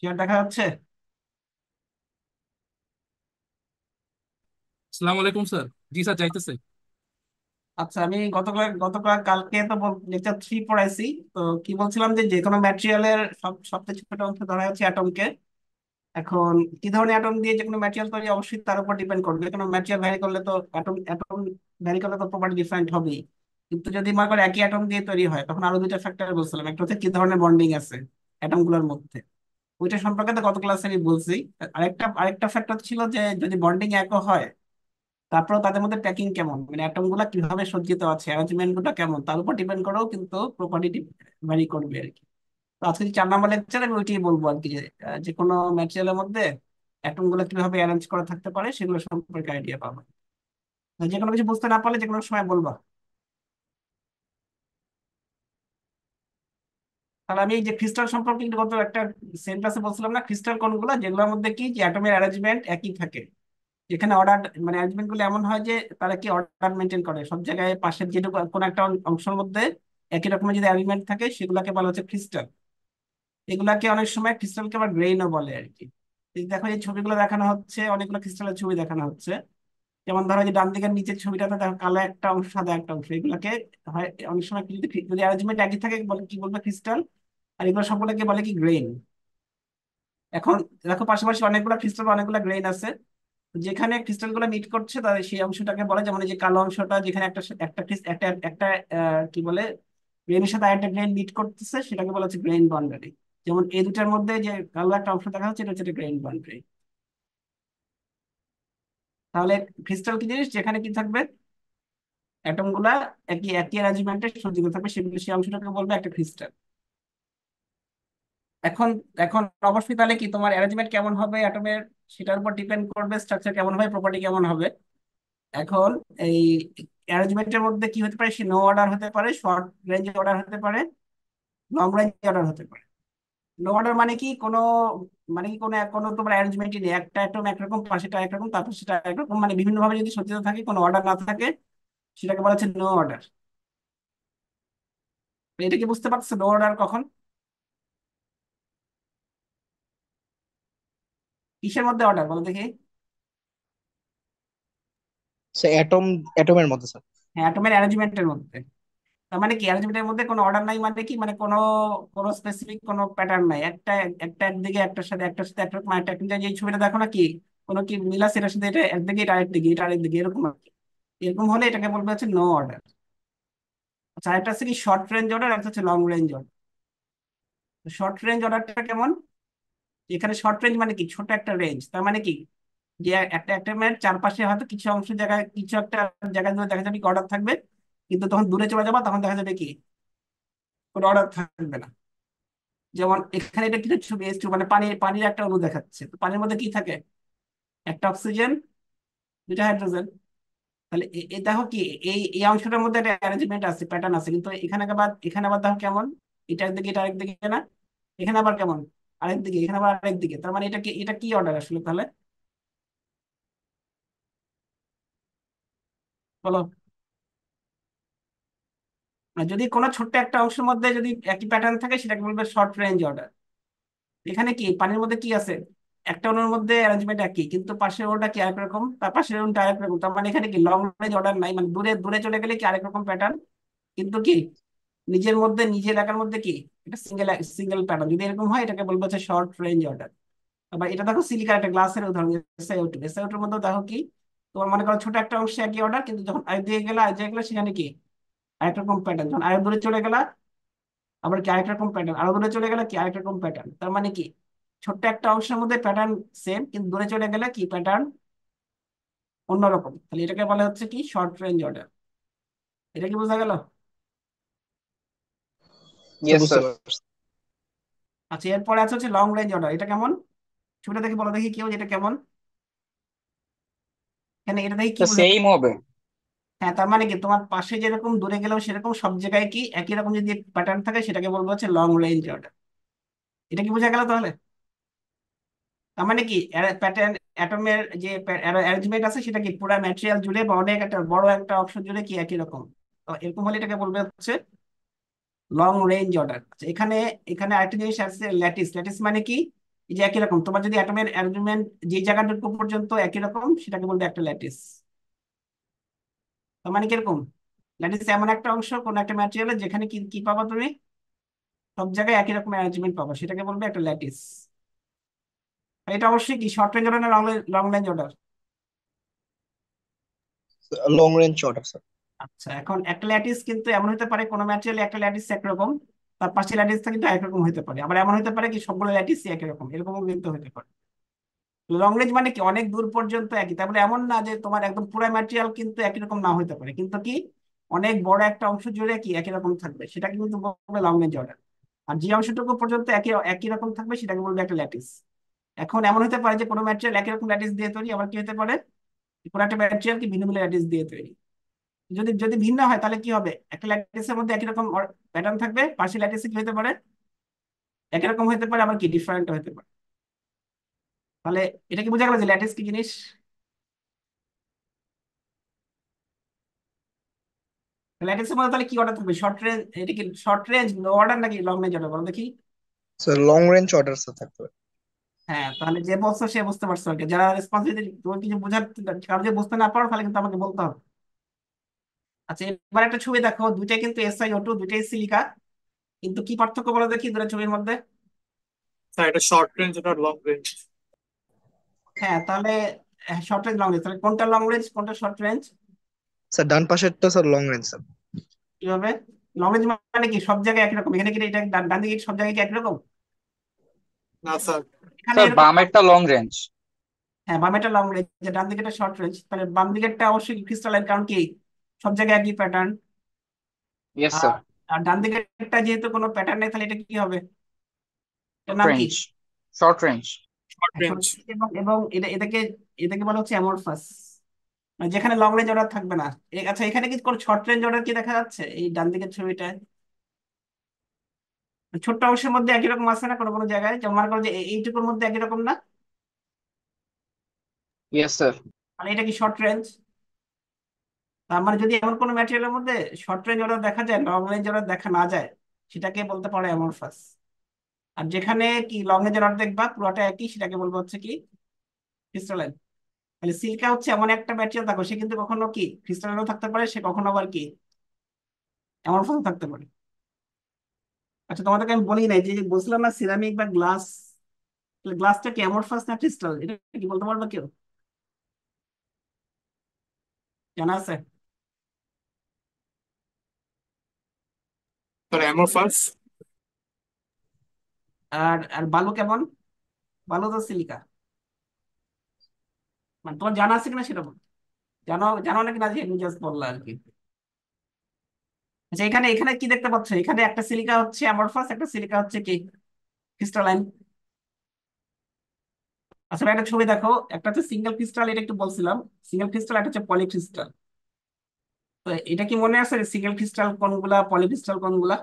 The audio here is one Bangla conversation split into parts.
শেয়ার দেখা যাচ্ছে আসসালামু আলাইকুম স্যার জি স্যার যাইতেছে আচ্ছা আমি গতকাল গতকাল কালকে তো লেকচার থ্রি পড়াইছি তো কি বলছিলাম যে যে কোনো ম্যাটেরিয়ালের সব সবচেয়ে ছোট অংশ ধরা হচ্ছে অ্যাটমকে এখন কি ধরনের অ্যাটম দিয়ে যে কোনো ম্যাটেরিয়াল তৈরি অবশ্যই তার উপর ডিপেন্ড করবে যে কোনো ম্যাটেরিয়াল ভ্যারি করলে তো অ্যাটম অ্যাটম ভ্যারি করলে তো প্রপার্টি ডিফারেন্ট হবেই কিন্তু যদি মনে করো একই অ্যাটম দিয়ে তৈরি হয় তখন আরো দুইটা ফ্যাক্টর বলছিলাম একটা হচ্ছে কি ধরনের বন্ডিং আছে অ্যাটমগুলোর মধ্যে ওইটা সম্পর্কে তো গত ক্লাসে আমি বলছি আরেকটা আরেকটা ফ্যাক্টর ছিল যে যদি বন্ডিং একও হয় তারপরে তাদের মধ্যে প্যাকিং কেমন মানে অ্যাটম গুলা কিভাবে সজ্জিত আছে অ্যারেঞ্জমেন্ট গুলো কেমন তার উপর ডিপেন্ড করেও কিন্তু প্রপার্টি ভ্যারি করবে আর কি তো আজকে চার নাম্বার লেকচার আমি ওইটাই বলবো আর কি যে যে কোনো ম্যাটেরিয়ালের মধ্যে অ্যাটম গুলো কিভাবে অ্যারেঞ্জ করা থাকতে পারে সেগুলো সম্পর্কে আইডিয়া পাবো যে কোনো কিছু বুঝতে না পারলে যে কোনো সময় বলবা তাহলে আমি এই যে ক্রিস্টাল সম্পর্কে গত একটা সেন্টেন্সে বলছিলাম না ক্রিস্টাল কোনগুলো যেগুলোর মধ্যে কি যে অ্যাটমের অ্যারেঞ্জমেন্ট একই থাকে যেখানে অর্ডার মানে অ্যারেঞ্জমেন্ট গুলো এমন হয় যে তারা কি অর্ডার মেনটেন করে সব জায়গায় পাশের যেটুকু কোনো একটা অংশের মধ্যে একই রকমের যদি অ্যারেঞ্জমেন্ট থাকে সেগুলোকে বলা হচ্ছে ক্রিস্টাল এগুলাকে অনেক সময় ক্রিস্টালকে আবার রেইনও বলে আর কি দেখো যে ছবিগুলো দেখানো হচ্ছে অনেকগুলো ক্রিস্টালের ছবি দেখানো হচ্ছে যেমন ধরো যে ডান দিকের নিচের ছবিটাতে দেখো কালো একটা অংশ সাদা একটা অংশ এগুলাকে হয় অনেক সময় যদি অ্যারেঞ্জমেন্ট একই থাকে কি বলবে ক্রিস্টাল আর এগুলো সবগুলোকে বলে কি গ্রেইন এখন দেখো পাশাপাশি অনেকগুলো ক্রিস্টাল অনেকগুলো গ্রেইন আছে যেখানে ক্রিস্টাল গুলো মিট করছে তাদের সেই অংশটাকে বলে যেমন যে কালো অংশটা যেখানে একটা একটা একটা একটা কি বলে গ্রেনের সাথে আরেকটা গ্রেন মিট করতেছে সেটাকে বলা হচ্ছে গ্রেন বাউন্ডারি যেমন এই দুটার মধ্যে যে কালো একটা অংশ দেখা যাচ্ছে এটা হচ্ছে গ্রেন বাউন্ডারি তাহলে ক্রিস্টাল কি জিনিস যেখানে কি থাকবে অ্যাটম গুলা একই একই অ্যারেঞ্জমেন্টে সজ্জিত থাকবে সেগুলো সেই অংশটাকে বলবে একটা ক্রিস্টাল এখন এখন অবশ্যই তাহলে কি তোমার অ্যারেঞ্জমেন্ট কেমন হবে অ্যাটমের সেটার উপর ডিপেন্ড করবে স্ট্রাকচার কেমন হবে প্রপার্টি কেমন হবে এখন এই অ্যারেঞ্জমেন্টের মধ্যে কি হতে পারে সে নো অর্ডার হতে পারে শর্ট রেঞ্জ অর্ডার হতে পারে লং রেঞ্জ অর্ডার হতে পারে নো অর্ডার মানে কি কোনো মানে কি কোনো কোনো তোমার অ্যারেঞ্জমেন্টই নেই একটা একরকম একরকম পাশেটা একরকম তারপর সেটা একরকম মানে বিভিন্নভাবে যদি সজ্জিত থাকে কোনো অর্ডার না থাকে সেটাকে বলা হচ্ছে নো অর্ডার এটা কি বুঝতে পারছো নো অর্ডার কখন কিসের মধ্যে অর্ডার বলো দেখি সে অ্যাটম অ্যাটমের মধ্যে স্যার হ্যাঁ অ্যাটমের অ্যারেঞ্জমেন্টের মধ্যে তার মানে কি অ্যারেঞ্জমেন্টের মধ্যে কোনো অর্ডার নাই মানে কি মানে কোনো কোনো স্পেসিফিক কোনো প্যাটার্ন নাই একটা একটা একদিকে একটার সাথে একটার সাথে একটা মানে একটা যে ছবিটা দেখো না কি কোনো কি মিল আছে এটার সাথে এটা একদিকে এটা একদিকে এটা আরেকদিকে এরকম আর কি এরকম হলে এটাকে বলবে হচ্ছে নো অর্ডার আচ্ছা একটা হচ্ছে কি শর্ট রেঞ্জ অর্ডার একটা হচ্ছে long range order short range অর্ডারটা কেমন এখানে শর্ট রেঞ্জ মানে কি ছোট একটা রেঞ্জ তার মানে কি যে একটা একটা ম্যাচ চারপাশে হয়তো কিছু অংশ জায়গায় কিছু একটা জায়গায় দেখা যাবে কি অর্ডার থাকবে কিন্তু তখন দূরে চলে যাবা তখন দেখা যাবে কি কোনো অর্ডার থাকবে না যেমন এখানে এটা কিছু ছবি এসটু মানে পানি পানির একটা অণু দেখাচ্ছে তো পানির মধ্যে কি থাকে একটা অক্সিজেন দুটা হাইড্রোজেন তাহলে এ দেখো কি এই এই অংশটার মধ্যে একটা অ্যারেঞ্জমেন্ট আছে প্যাটার্ন আছে কিন্তু এখানে আবার এখানে আবার দেখো কেমন এটা একদিকে এটা একদিকে না এখানে আবার কেমন আরেক দিকে এখানে আবার আরেক দিকে তার মানে এটা কি এটা কি অর্ডার আসলে তাহলে বলো যদি কোনো ছোট্ট একটা অংশের মধ্যে যদি একই প্যাটার্ন থাকে সেটাকে বলবে শর্ট রেঞ্জ অর্ডার এখানে কি পানির মধ্যে কি আছে একটা অনুর মধ্যে অ্যারেঞ্জমেন্ট একই কিন্তু পাশের ওটা কি আরেক রকম তার পাশের ওটা আরেক রকম তার মানে এখানে কি লং রেঞ্জ অর্ডার নাই মানে দূরে দূরে চলে গেলে কি আরেক রকম প্যাটার্ন কিন্তু কি নিজের মধ্যে নিজের এলাকার মধ্যে কি এটা সিঙ্গেল সিঙ্গেল প্যাটার্ন যদি এরকম হয় এটাকে বলবো হচ্ছে শর্ট রেঞ্জ অর্ডার আবার এটা দেখো সিলিকার একটা গ্লাসের উদাহরণ এসআইও টু মধ্যে দেখো কি তোমার মনে করো ছোট একটা অংশে একই অর্ডার কিন্তু যখন আরেক দিকে গেলে আরেক জায়গায় গেলে সেখানে কি আরেক প্যাটার্ন যখন আরেক দূরে চলে গেলা আবার কি আরেক প্যাটার্ন আরো দূরে চলে গেলে কি আরেক প্যাটার্ন তার মানে কি ছোট্ট একটা অংশের মধ্যে প্যাটার্ন সেম কিন্তু দূরে চলে গেলে কি প্যাটার্ন অন্যরকম তাহলে এটাকে বলা হচ্ছে কি শর্ট রেঞ্জ অর্ডার এটা কি বোঝা গেল আচ্ছা এরপরে আছে হচ্ছে লং রেঞ্জ অর্ডার এটা কেমন ছোট দেখে বলো দেখি কেউ এটা কেমন এখানে এটা দেখি কি বলে সেম হবে হ্যাঁ তার মানে কি তোমার পাশে যেরকম দূরে গেলেও সেরকম সব জায়গায় কি একই রকম যদি প্যাটার্ন থাকে সেটাকে বলবো হচ্ছে লং রেঞ্জ অর্ডার এটা কি বোঝা গেল তাহলে তার মানে কি প্যাটার্ন অ্যাটমের যে অ্যারেঞ্জমেন্ট আছে সেটা কি পুরো ম্যাটেরিয়াল জুড়ে বা অনেক একটা বড় একটা অপশন জুড়ে কি একই রকম এরকম হলে এটাকে বলবে হচ্ছে লং রেঞ্জ অর্ডার আচ্ছা এখানে এখানে আরেকটা জিনিস আছে ল্যাটিস ল্যাটিস মানে কি এই যে একই রকম তোমার যদি অ্যাটমের অ্যারেঞ্জমেন্ট যে জায়গাটুকু পর্যন্ত একই রকম সেটাকে বলবে একটা ল্যাটিস তার মানে কিরকম ল্যাটিস এমন একটা অংশ কোন একটা ম্যাটেরিয়াল যেখানে কি কি পাবা তুমি সব জায়গায় একই রকম অ্যারেঞ্জমেন্ট পাবা সেটাকে বলবে একটা ল্যাটিস এটা অবশ্যই কি শর্ট রেঞ্জ অর্ডার না long range order long range order sir আচ্ছা এখন একটা ল্যাটিস কিন্তু এমন হতে পারে কোনো ম্যাটেরিয়াল একটা ল্যাটিস একরকম তার পাশে ল্যাটিস কিন্তু একরকম হতে পারে আবার এমন হতে পারে কি সবগুলো ল্যাটিস একরকম এরকমও কিন্তু হতে পারে লং রেঞ্জ মানে কি অনেক দূর পর্যন্ত একই তারপরে মানে এমন না যে তোমার একদম পুরো ম্যাটেরিয়াল কিন্তু একই রকম না হতে পারে কিন্তু কি অনেক বড় একটা অংশ জুড়ে কি একই রকম থাকবে সেটা কিন্তু বলবে লং রেঞ্জ অর্ডার আর যে অংশটুকু পর্যন্ত একই একই রকম থাকবে সেটাকে বলবে একটা ল্যাটিস এখন এমন হতে পারে যে কোনো ম্যাটেরিয়াল একই রকম ল্যাটিস দিয়ে তৈরি আবার কি হতে পারে কোনো একটা ম্যাটেরিয়াল কি ভিন্ন ভিন্ন ল্যাটিস দিয়ে তৈরি যদি যদি ভিন্ন হয় তাহলে কি হবে একটা ল্যাটিসের মধ্যে একই রকম প্যাটার্ন থাকবে পার্সি ল্যাটিসে কি হতে পারে একই রকম হতে পারে আবার কি ডিফারেন্ট হতে পারে তাহলে এটা কি বোঝা গেল যে ল্যাটিস কি জিনিস ল্যাটিসের মধ্যে তাহলে কি অর্ডার থাকবে শর্ট রেঞ্জ এটা কি শর্ট রেঞ্জ লো অর্ডার নাকি লং রেঞ্জ অর্ডার বলো দেখি sir long range order sir পারে হ্যাঁ তাহলে যে বলছো সে বুঝতে পারছো যারা রেসপন্সিবিলিটি তুমি কিছু বোঝার কারো যে বুঝতে না পারো তাহলে কিন্তু আমাকে বলতে হবে আচ্ছা এবার একটা ছবি দেখো দুইটাই কিন্তু এসআই ও টু দুইটাই সিলিকা কিন্তু কি পার্থক্য বলো দেখি দুটো ছবির মধ্যে স্যার এটা শর্ট রেঞ্জ এটা লং রেঞ্জ হ্যাঁ তাহলে শর্ট রেঞ্জ লং রেঞ্জ তাহলে কোনটা লং রেঞ্জ কোনটা শর্ট রেঞ্জ স্যার ডান পাশেরটা স্যার লং রেঞ্জ স্যার কিভাবে লং রেঞ্জ মানে কি সব জায়গায় একরকম এখানে কি এটা ডান দিকে সব জায়গায় কি একরকম না স্যার স্যার বামেরটা লং রেঞ্জ হ্যাঁ বামেরটা লং রেঞ্জ ডান দিকেটা শর্ট রেঞ্জ তাহলে বাম দিকেরটা অবশ্যই ক্রিস্টালাইন কারণ কি সব জায়গায় একই প্যাটার্ন ইয়েস স্যার আর ডান একটা যেহেতু কোনো প্যাটার্ন নেই তাহলে এটা কি হবে এটা নাম কি শর্ট রেঞ্জ এবং এটা এটাকে এটাকে বলা হচ্ছে অ্যামরফাস মানে যেখানে লং রেঞ্জ অর্ডার থাকবে না আচ্ছা এখানে কি কোনো শর্ট রেঞ্জ অর্ডার কি দেখা যাচ্ছে এই ডান দিকের ছবিটায় ছোট্ট অংশের মধ্যে একই রকম আছে না কোনো কোনো জায়গায় যেমন মনে করো যে এইটুকুর মধ্যে একই রকম না ইয়েস স্যার মানে এটা কি শর্ট রেঞ্জ তার মানে যদি এমন কোনো ম্যাটেরিয়ালের মধ্যে শর্ট রেঞ্জ অর্ডার দেখা যায় লং রেঞ্জ অর্ডার দেখা না যায় সেটাকে বলতে পারে অ্যামরফাস আর যেখানে কি লং রেঞ্জ অর্ডার দেখবা পুরোটা একই সেটাকে বলবো হচ্ছে কি ক্রিস্টালাইন তাহলে সিল্কা হচ্ছে এমন একটা ম্যাটেরিয়াল দেখো সে কিন্তু কখনো কি ক্রিস্টালাইনও থাকতে পারে সে কখনো আবার কি অ্যামরফাসও থাকতে পারে আচ্ছা তোমাদেরকে আমি বলি নাই যে বলছিলাম না সিরামিক বা গ্লাস গ্লাসটা কি অ্যামরফাস না ক্রিস্টাল এটা কি বলতে পারবে কেউ জানা আছে আর আর বালু কেমন বালু তো সিলিকা মানে তোমার জানা আছে কিনা সেটা বল জানো জানো নাকি না যে জাস্ট বললা আর কি আচ্ছা এখানে এখানে কি দেখতে পাচ্ছ এখানে একটা সিলিকা হচ্ছে অ্যামরফাস একটা সিলিকা হচ্ছে কি ক্রিস্টালাইন আচ্ছা একটা ছবি দেখো একটা হচ্ছে সিঙ্গেল ক্রিস্টাল এটা একটু বলছিলাম সিঙ্গেল ক্রিস্টাল একটা হচ্ছে পলিক্রিস্টাল তো এটা কি মনে আছে সিঙ্গেল ক্রিস্টাল কোনগুলা পলিক্রিস্টাল কোনগুলা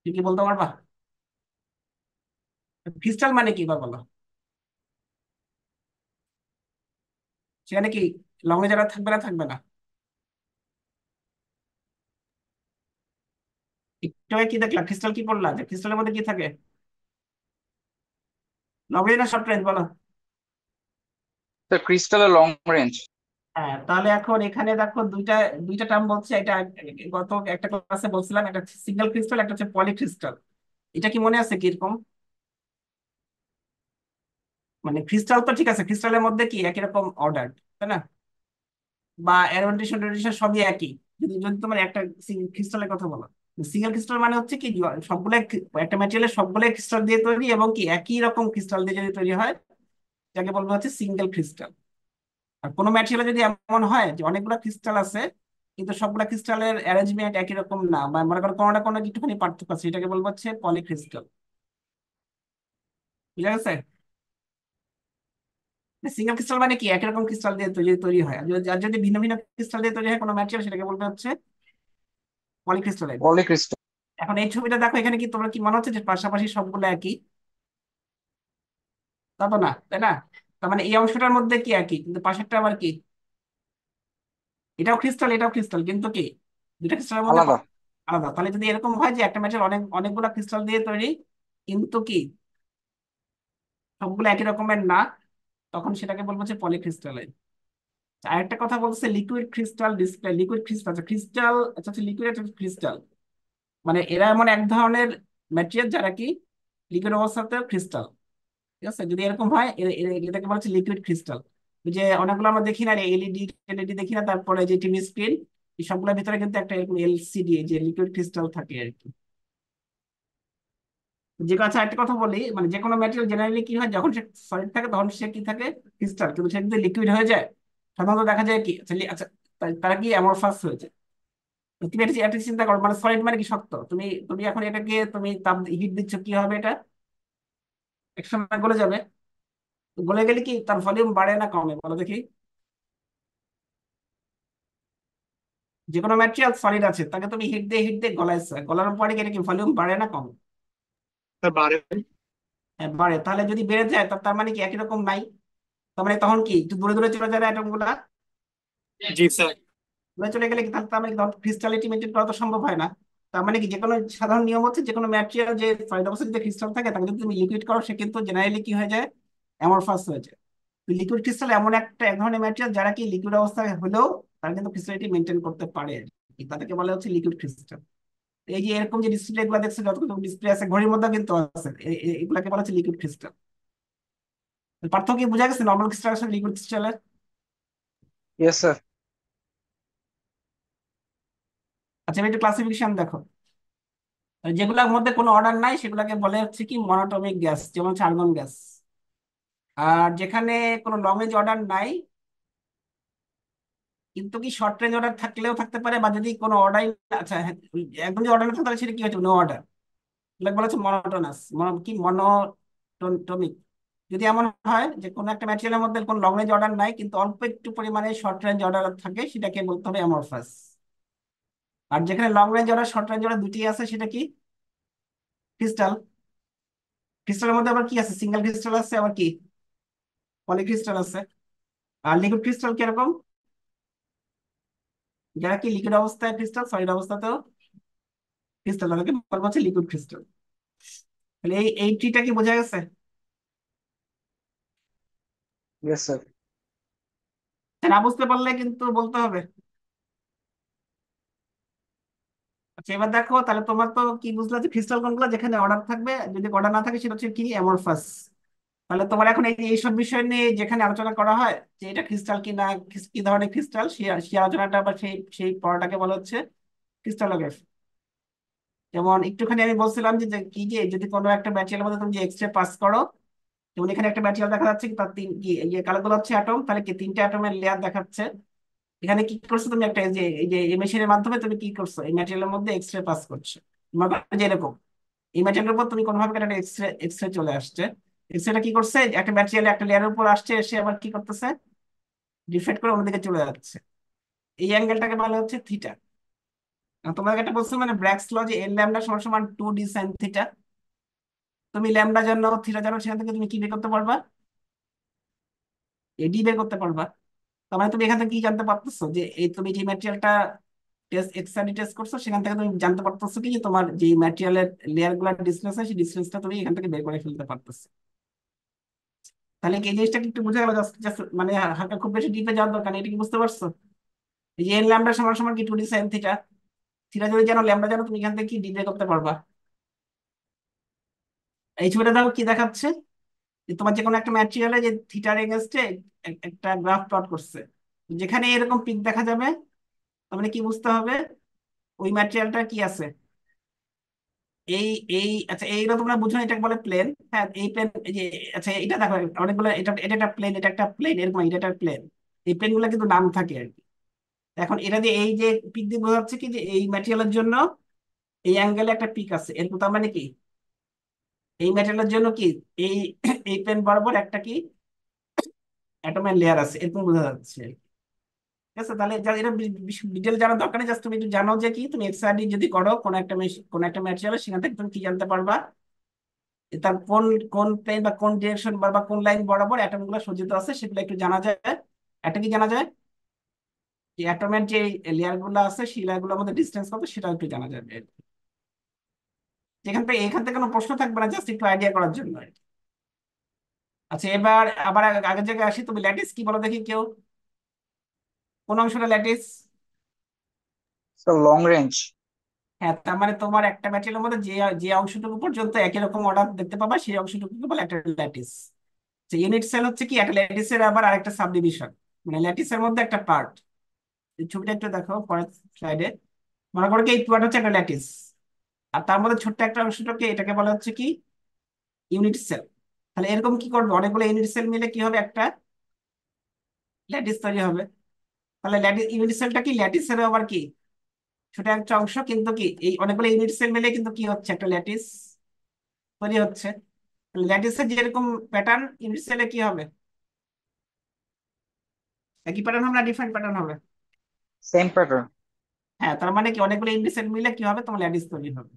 তুমি কি বলতে পারবা ক্রিস্টাল মানে কি বা বলো সেখানে কি লংয়ে যারা থাকবে না থাকবে না একটু কি দেখলা ক্রিস্টাল কি করলা যে ক্রিস্টালের মধ্যে কি থাকে লং রেঞ্জ না শর্ট রেঞ্জ বলো ক্রিস্টাল লং রেঞ্জ হ্যাঁ তাহলে এখন এখানে দেখো দুইটা দুইটা টার্ম বলছে এটা গত একটা ক্লাসে বলছিলাম একটা সিঙ্গেল ক্রিস্টাল একটা হচ্ছে পলি ক্রিস্টাল এটা কি মনে আছে কিরকম মানে ক্রিস্টাল তো ঠিক আছে ক্রিস্টালের মধ্যে কি একই রকম অর্ডার তাই না বা অ্যারোন্টেশন রোটেশন সবই একই যদি যদি তোমার একটা ক্রিস্টালের কথা বলো সিঙ্গেল ক্রিস্টাল মানে হচ্ছে কি সবগুলো একটা ম্যাটেরিয়ালের সবগুলো ক্রিস্টাল দিয়ে তৈরি এবং কি একই রকম ক্রিস্টাল দিয়ে যদি তৈরি হয় যাকে বলবো হচ্ছে সিঙ্গেল ক্রিস্টাল আর কোনো ম্যাটেরিয়ালে যদি এমন হয় যে অনেকগুলো ক্রিস্টাল আছে কিন্তু সবগুলো ক্রিস্টালের অ্যারেঞ্জমেন্ট একই রকম না বা মনে করো কোনো না কোনো একটুখানি পার্থক্য আছে এটাকে বলবো হচ্ছে পলিক্রিস্টাল বুঝা গেছে সিঙ্গেল মানে ক্রিস্টাল মানে কি একই রকম ক্রিস্টাল দিয়ে তৈরি তৈরি হয় আর যদি ভিন্ন ভিন্ন ক্রিস্টাল দিয়ে তৈরি হয় কোনো ম্যাটেরিয়াল সেটাকে বলবে হচ্ছে পলিক্রিস্টালাইট পলিক্রিস্টাল এখন এই ছবিটা দেখো এখানে কি তোমরা কি মনে হচ্ছে যে পাশাপাশি সবগুলো একই তা তো না তাই না তার মানে এই অংশটার মধ্যে কি একই কিন্তু পাশেরটা আবার কি এটাও ক্রিস্টাল এটাও ক্রিস্টাল কিন্তু কি দুটা ক্রিস্টালের মধ্যে আলাদা আলাদা তাহলে যদি এরকম হয় যে একটা ম্যাটেরিয়াল অনেক অনেকগুলো ক্রিস্টাল দিয়ে তৈরি কিন্তু কি সবগুলো একই রকমের না তখন সেটাকে বলবো হচ্ছে পলিক্রিস্টালাইন একটা কথা বলছে liquid crystal display liquid crystal crystal আচ্ছা হচ্ছে লিকুইড একটা ক্রিস্টাল মানে এরা এমন এক ধরনের ম্যাটেরিয়াল যারা কি লিকুইড অবস্থাতেও ক্রিস্টাল ঠিক আছে যদি এরকম হয় এটাকে বলা হচ্ছে লিকুইড ক্রিস্টাল যে অনেকগুলো আমরা দেখি না এলইডি এলইডি দেখি না তারপরে যে টিভি স্ক্রিন এই সবগুলোর ভিতরে কিন্তু একটা এরকম এলসিডি যে লিকুইড ক্রিস্টাল থাকে আর কি যে কাছে আরেকটা কথা বলি মানে যে কোনো ম্যাটেরিয়াল জেনারেলি কি হয় যখন সে সলিড থাকে তখন সে কি থাকে ক্রিস্টাল কিন্তু সে যদি লিকুইড হয়ে যায় সাধারণত দেখা যায় কি আচ্ছা, আচ্ছা তারা কি অ্যামরফাস হয়ে যায় তুমি একটা চিন্তা করো মানে সলিড মানে কি শক্ত তুমি তুমি এখন এটাকে তুমি তাপ হিট দিচ্ছ কি হবে এটা একসময় গলে যাবে গলে গেলে কি তার ভলিউম বাড়ে না কমে বলো দেখি যে কোনো ম্যাটেরিয়াল সলিড আছে তাকে তুমি হিট দিয়ে হিট দিয়ে গলাইছো গলার পরে গেলে কি ভলিউম বাড়ে না কমে বাড়ে হ্যাঁ বাড়ে তাহলে যদি বেড়ে যায় তার মানে কি একই রকম নাই তার মানে তখন কি একটু দূরে দূরে চলে যাবে অ্যাটম গুলা জি স্যার চলে গেলে কি তাহলে তার মানে ক্রিস্টালিটি মেনটেন করা তো সম্ভব হয় না তার মানে কি যে কোনো সাধারণ নিয়ম হচ্ছে যে কোনো ম্যাটেরিয়াল যে সলিড অবস্থায় যে ক্রিস্টাল থাকে তাকে যদি তুমি লিকুইড করো সে কিন্তু জেনারেলি কি হয়ে যায় অ্যামরফাস হয়ে যায় লিকুইড ক্রিস্টাল এমন একটা এক ধরনের ম্যাটেরিয়াল যারা কি লিকুইড অবস্থায় হলেও তারা কিন্তু ক্রিস্টালিটি মেনটেন করতে পারে তাদেরকে বলা হচ্ছে লিকুইড ক্রিস্টাল এই যে এরকম যে ডিসপ্লে গুলো দেখছো যতগুলো ডিসপ্লে আছে ঘড়ির মধ্যে কিন্তু আছে এগুলাকে বলা হচ্ছে লিকুইড ক্রিস্টাল পার্থক্য বোঝা গেছে নর্মাল ক্রিস্টাল লিকুইড ক্রিস্টালের ইয়েস স্যার আচ্ছা এটা ক্লাসিফিকেশন দেখো যেগুলোর মধ্যে কোনো অর্ডার নাই সেগুলোকে বলে হচ্ছে কি মনোটমিক গ্যাস যেমন সার্গন গ্যাস আর যেখানে কোনো লংরেঞ্জ অর্ডার নাই কিন্তু কি শর্ট রেঞ্জ অর্ডার থাকলেও থাকতে পারে বা যদি কোনো অর্ডার আচ্ছা একদম যদি অর্ডার না থাকে তাহলে সেটা কি হচ্ছে নো অর্ডার বলা হচ্ছে মনোটোনাস কি মনোটমিক যদি এমন হয় যে কোনো একটা ম্যাটেরিয়ালের মধ্যে কোনো লং রেঞ্জ অর্ডার নাই কিন্তু অল্প একটু পরিমাণে শর্ট রেঞ্জ অর্ডার থাকে সেটাকে বলতে হবে অ্যামরফাস আর যেখানে long range order short range order দুটি আছে সেটা কি ক্রিস্টাল ক্রিস্টালের মধ্যে আবার কি আছে সিঙ্গেল ক্রিস্টাল আছে আবার কি ক্রিস্টাল আছে আর লিকুইড ক্রিস্টাল কিরকম যারা কি লিকুইড অবস্থায় ক্রিস্টাল সলিড অবস্থাতেও ক্রিস্টাল তাদেরকে বলবো হচ্ছে লিকুইড ক্রিস্টাল তাহলে এই এই ট্রিটা কি বোঝা গেছে না বুঝতে পারলে কিন্তু বলতে হবে আচ্ছা এবার দেখো তাহলে তোমার তো কি বুঝলা যে ক্রিস্টাল কোনগুলো যেখানে অর্ডার থাকবে যদি অর্ডার না থাকে সেটা হচ্ছে কি অ্যামরফাস তাহলে তোমার এখন এই এইসব বিষয় নিয়ে যেখানে আলোচনা করা হয় যে এটা ক্রিস্টাল কি না কি ধরনের ক্রিস্টাল সেই আলোচনাটা বা সেই সেই পড়াটাকে বলা হচ্ছে ক্রিস্টালোগ্রাফি যেমন একটুখানি আমি বলছিলাম যে কি যে যদি কোনো একটা ম্যাটেরিয়াল মধ্যে তুমি যে এক্সরে পাস করো যেমন এখানে একটা ম্যাটেরিয়াল দেখা যাচ্ছে তার তিন কালারগুলো ইয়ে হচ্ছে অ্যাটম তাহলে কি তিনটা অ্যাটমের লেয়ার দেখাচ্ছে এখানে কি করছো তুমি একটা যে এই যে এই মেশিনের মাধ্যমে তুমি কি করছো এই ম্যাটেরিয়ালের মধ্যে এক্স রে পাস করছো যেরকম এই ম্যাটেরিয়ালের উপর তুমি কোনোভাবে একটা এক্স রে এক্স রে চলে আসছে এক্স রেটা কি করছে একটা ম্যাটেরিয়াল একটা লেয়ারের উপর আসছে এসে আবার কি করতেছে ডিফেক্ট করে অন্যদিকে চলে যাচ্ছে এই অ্যাঙ্গেলটাকে বলা হচ্ছে থিটা তোমাকে একটা বলছো মানে ব্র্যাক্স ল যে এল ল্যামডা সমান সমান টু ডি সাইন থিটা তুমি ল্যামডা জানো থিটা জানো সেখান থেকে তুমি কি বের করতে পারবা এডি বের করতে পারবা তার তুমি এখান থেকে কি জানতে পারতেছো যে এই তুমি যে ম্যাটেরিয়ালটা টেস্ট এক্সারে টেস্ট করছো সেখান থেকে তুমি জানতে পারতেছো কি যে তোমার যে ম্যাটেরিয়ালের লেয়ারগুলো ডিসটেন্স আছে সেই ডিসটেন্সটা তুমি এখান থেকে বের করে ফেলতে পারতেছো তাহলে এই জিনিসটা একটু বুঝে গেল মানে হালকা খুব বেশি ডিপে যাওয়ার দরকার এটা কি বুঝতে পারছো এই যে এন ল্যামডা সমান সমান কি two d sine theta theta যদি জানো ল্যামডা জানো তুমি এখান থেকে কি ডিপে করতে পারবা এই ছবিটা দেখো কি দেখাচ্ছে তোমার যে কোনো একটা ম্যাটেরিয়ালে যে থিটার এগেস্টে একটা গ্রাফ প্লট করছে যেখানে এরকম পিক দেখা যাবে তার মানে কি বুঝতে হবে ওই ম্যাটেরিয়ালটা কি আছে এই এই আচ্ছা এইটা তোমরা বুঝো এটাকে বলে প্লেন হ্যাঁ এই প্লেন যে আচ্ছা এটা দেখো অনেকগুলো এটা এটা একটা প্লেন এটা একটা প্লেন এরকম এটা একটা প্লেন এই প্লেনগুলো কিন্তু নাম থাকে আর কি এখন এটা দিয়ে এই যে পিক দিয়ে বোঝা যাচ্ছে কি যে এই ম্যাটেরিয়ালের জন্য এই অ্যাঙ্গেলে একটা পিক আছে এরকম তার মানে কি এই মেটালের জন্য কি এই এই পেন বরাবর একটা কি অ্যাটমের লেয়ার আছে এরকম বোঝা যাচ্ছে ঠিক আছে তাহলে জানার দরকার নেই জানো যে কি তুমি যদি করো কোনো একটা কোনো একটা সেখান থেকে তুমি কি জানতে পারবা তার কোন কোন বা কোন বা কোন লাইন বরাবর সজ্জিত আছে সেগুলো একটু জানা একটা কি জানা যায় যে লেয়ারগুলো আছে সেই লেয়ারগুলোর মধ্যে ডিস্টেন্স সেটাও একটু জানা যাবে যেখান থেকে এখান থেকে কোনো প্রশ্ন থাকবে না জাস্ট একটু আইডিয়া করার জন্য আচ্ছা এবার আবার আগের জায়গায় আসি তুমি ল্যাটিস কি বলো দেখি কেউ কোন অংশটা ল্যাটিস লং রেঞ্জ হ্যাঁ তার মানে তোমার একটা ম্যাটেরিয়ালের মধ্যে যে যে অংশটুকু পর্যন্ত একই রকম অর্ডার দেখতে পাবা সেই অংশটুকুকে বলে একটা ল্যাটিস ইউনিট সেল হচ্ছে কি একটা ল্যাটিসের আবার আরেকটা সাব ডিভিশন মানে ল্যাটিস এর মধ্যে একটা পার্ট ছবিটা একটু দেখো পরের স্লাইডে মনে করো কি এই পার্ট হচ্ছে একটা ল্যাটিস আর তার মধ্যে ছোট্ট একটা অংশটাকে এটাকে বলা হচ্ছে কি ইউনিট সেল তাহলে এরকম কি করবে অনেকগুলো ইউনিট সেল মিলে কি হবে একটা ল্যাটিস তৈরি হবে তাহলে ইউনিট সেলটা কি ল্যাটিস সেল আবার কি ছোট একটা অংশ কিন্তু কি এই অনেকগুলো ইউনিট সেল মিলে কিন্তু কি হচ্ছে একটা ল্যাটিস তৈরি হচ্ছে ল্যাটিসের যেরকম প্যাটার্ন ইউনিট সেলে কি হবে একই প্যাটার্ন হবে না ডিফারেন্ট প্যাটার্ন হবে সেম প্যাটার্ন হ্যাঁ তার মানে কি অনেকগুলো ইন্ডিসেন্ট মিলে কি হবে তোমার ল্যাডিস তৈরি হবে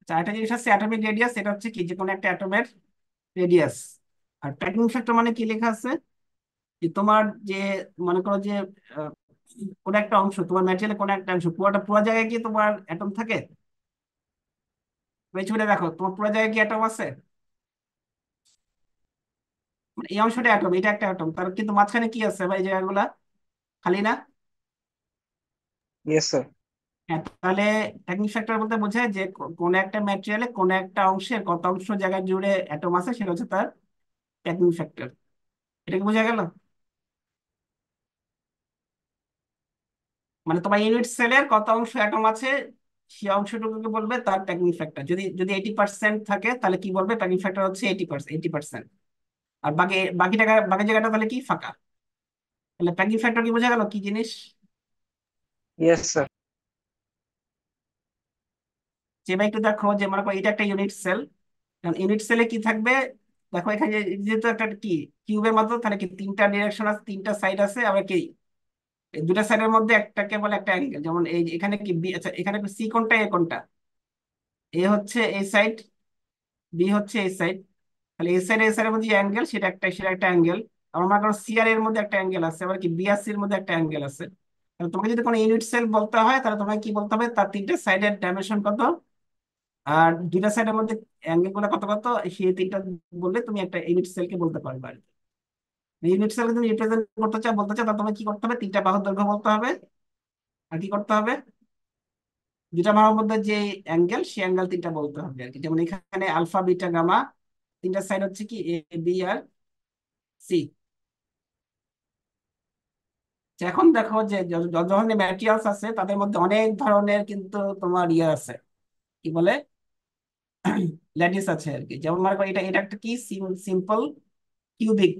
একটা আচ্ছা, জিনিস হচ্ছে অ্যাটমিক রেডিয়াস এটা হচ্ছে কি যে কোনো একটা অ্যাটমের রেডিয়াস আর ট্র্যাকিং ফ্যাক্টর মানে কি লেখা আছে যে তোমার যে মনে করো যে কোন একটা অংশ তোমার ম্যাটেরিয়ালের কোন একটা অংশ পুরোটা পুরো জায়গায় কি তোমার অ্যাটম থাকে এই ছবিটা দেখো তোমার পুরো জায়গায় কি অ্যাটম আছে মানে এই অংশটা অ্যাটম এটা একটা অ্যাটম তার কিন্তু মাঝখানে কি আছে ভাই জায়গাগুলা খালি না ইয়েস স্যার হ্যাঁ তাহলে টেকনিক ফ্যাক্টর বলতে বোঝায় যে কোন একটা ম্যাটেরিয়ালে কোন একটা অংশের কত অংশ জায়গা জুড়ে অ্যাটম আছে সেটা হচ্ছে তার টেকনিক ফ্যাক্টর এটা কি বোঝা গেল মানে তোমার ইউনিট সেলের কত অংশ অ্যাটম আছে সে অংশটুকুকে বলবে তার টেকনিক ফ্যাক্টর যদি যদি এইটি পার্সেন্ট থাকে তাহলে কি বলবে ট্যাকিং ফ্যাক্টর হচ্ছে এইটি পার্সেন্ট এইটি পার্সেন্ট আর বাকি বাকি টাকা বাকি জায়গাটা তাহলে কি ফাঁকা তাহলে ট্যাকিং ফ্যাক্টর কি বোঝা গেল কি জিনিস একটু দেখো যে মনে করো এটা একটা ইউনিট সেল ইউনিট সেলে কি থাকবে দেখো এখানে যেহেতু একটা কি কিউবের মতো তাহলে কি তিনটা ডিরেকশন আছে তিনটা সাইড আছে আবার কি দুটা সাইডের মধ্যে একটাকে বলে একটা অ্যাঙ্গেল যেমন এই এখানে কি বি আচ্ছা এখানে সি কোনটা এ কোনটা এ হচ্ছে এই সাইড বি হচ্ছে এই সাইড তাহলে এই সাইড এই সাইডের মধ্যে যে অ্যাঙ্গেল সেটা একটা সেটা একটা অ্যাঙ্গেল আমার মনে করো সি আর এর মধ্যে একটা অ্যাঙ্গেল আছে আবার কি বি আর মধ্যে একটা অ্যাঙ্গেল আছে তোমাকে যদি কোনো ইউনিট সেল বলতে হয় তাহলে তোমাকে কি বলতে হবে তার তিনটা সাইডের ডাইমেনশন কত আর দুইটা সাইডের মধ্যে অ্যাঙ্গেল গুলো কত কত সেই তিনটা বললে তুমি একটা ইউনিট সেল কে বলতে পারবে আর কি ইউনিট সেল তুমি রিপ্রেজেন্ট করতে চাও বলতে চাও তাহলে তোমাকে কি করতে হবে তিনটা বাহুর দৈর্ঘ্য বলতে হবে আর কি করতে হবে দুটা বাহুর মধ্যে যে অ্যাঙ্গেল সেই অ্যাঙ্গেল তিনটা বলতে হবে আর কি যেমন এখানে আলফা বিটা গামা তিনটা সাইড হচ্ছে কি এ বি আর সি এখন দেখো যে যত ধরনের ম্যাটেরিয়ালস আছে তাদের মধ্যে অনেক ধরনের কিন্তু তোমার ইয়ে আছে কি বলে ল্যাডিস আছে আর কি যেমন মনে করো এটা এটা একটা কি সিম্পল কিউবিক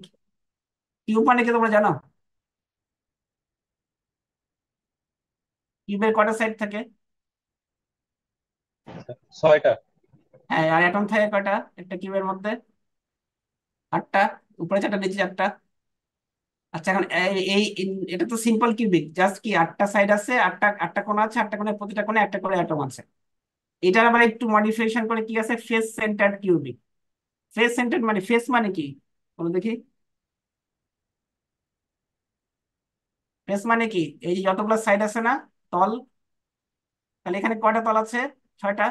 কিউব মানে কি তোমরা জানো কিউবের কটা সাইড থাকে ছয়টা হ্যাঁ আর অ্যাটম থাকে কটা একটা কিউবের মধ্যে আটটা উপরে চারটা নিচে চারটা আচ্ছা এখন এই এটা তো সিম্পল কিউবিক জাস্ট কি আটটা সাইড আছে আটটা আটটা কোণ আছে আটটা কোণের প্রতিটা কোণে একটা করে অ্যাটম আছে এটার আবার একটু মডিফিকেশন করে কি আছে face centre cubic face centre মানে ফেস মানে কি বলো দেখি ফেস মানে কি এই যতগুলো সাইড আছে না তল তাহলে এখানে কয়টা তল আছে ছয়টা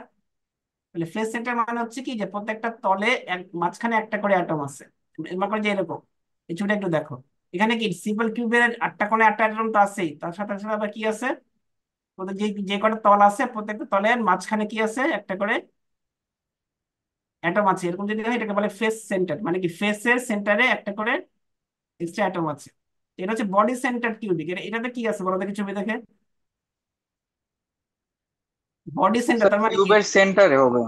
তাহলে ফেস সেন্টার মানে হচ্ছে কি যে প্রত্যেকটা তলে এক মাঝখানে একটা করে অ্যাটম আছে মনে করে যে এরকম এই ছবিটা একটু দেখো এখানে কি সিম্পল কিউবের আটটা কোণে আটটা আইটেম তো আছেই তার সাথে সাথে আবার কি আছে যে যে কটা তল আছে প্রত্যেকটা তলের মাঝখানে কি আছে একটা করে অ্যাটম আছে এরকম যদি এটাকে বলে ফেস সেন্টার মানে কি ফেসের সেন্টারে একটা করে এক্সট্রা অ্যাটম আছে এটা হচ্ছে বডি সেন্টার কিউবিক এটাতে কি আছে বলো দেখি ছবি দেখে বডি সেন্টার তার মানে কিউবের সেন্টারে হবে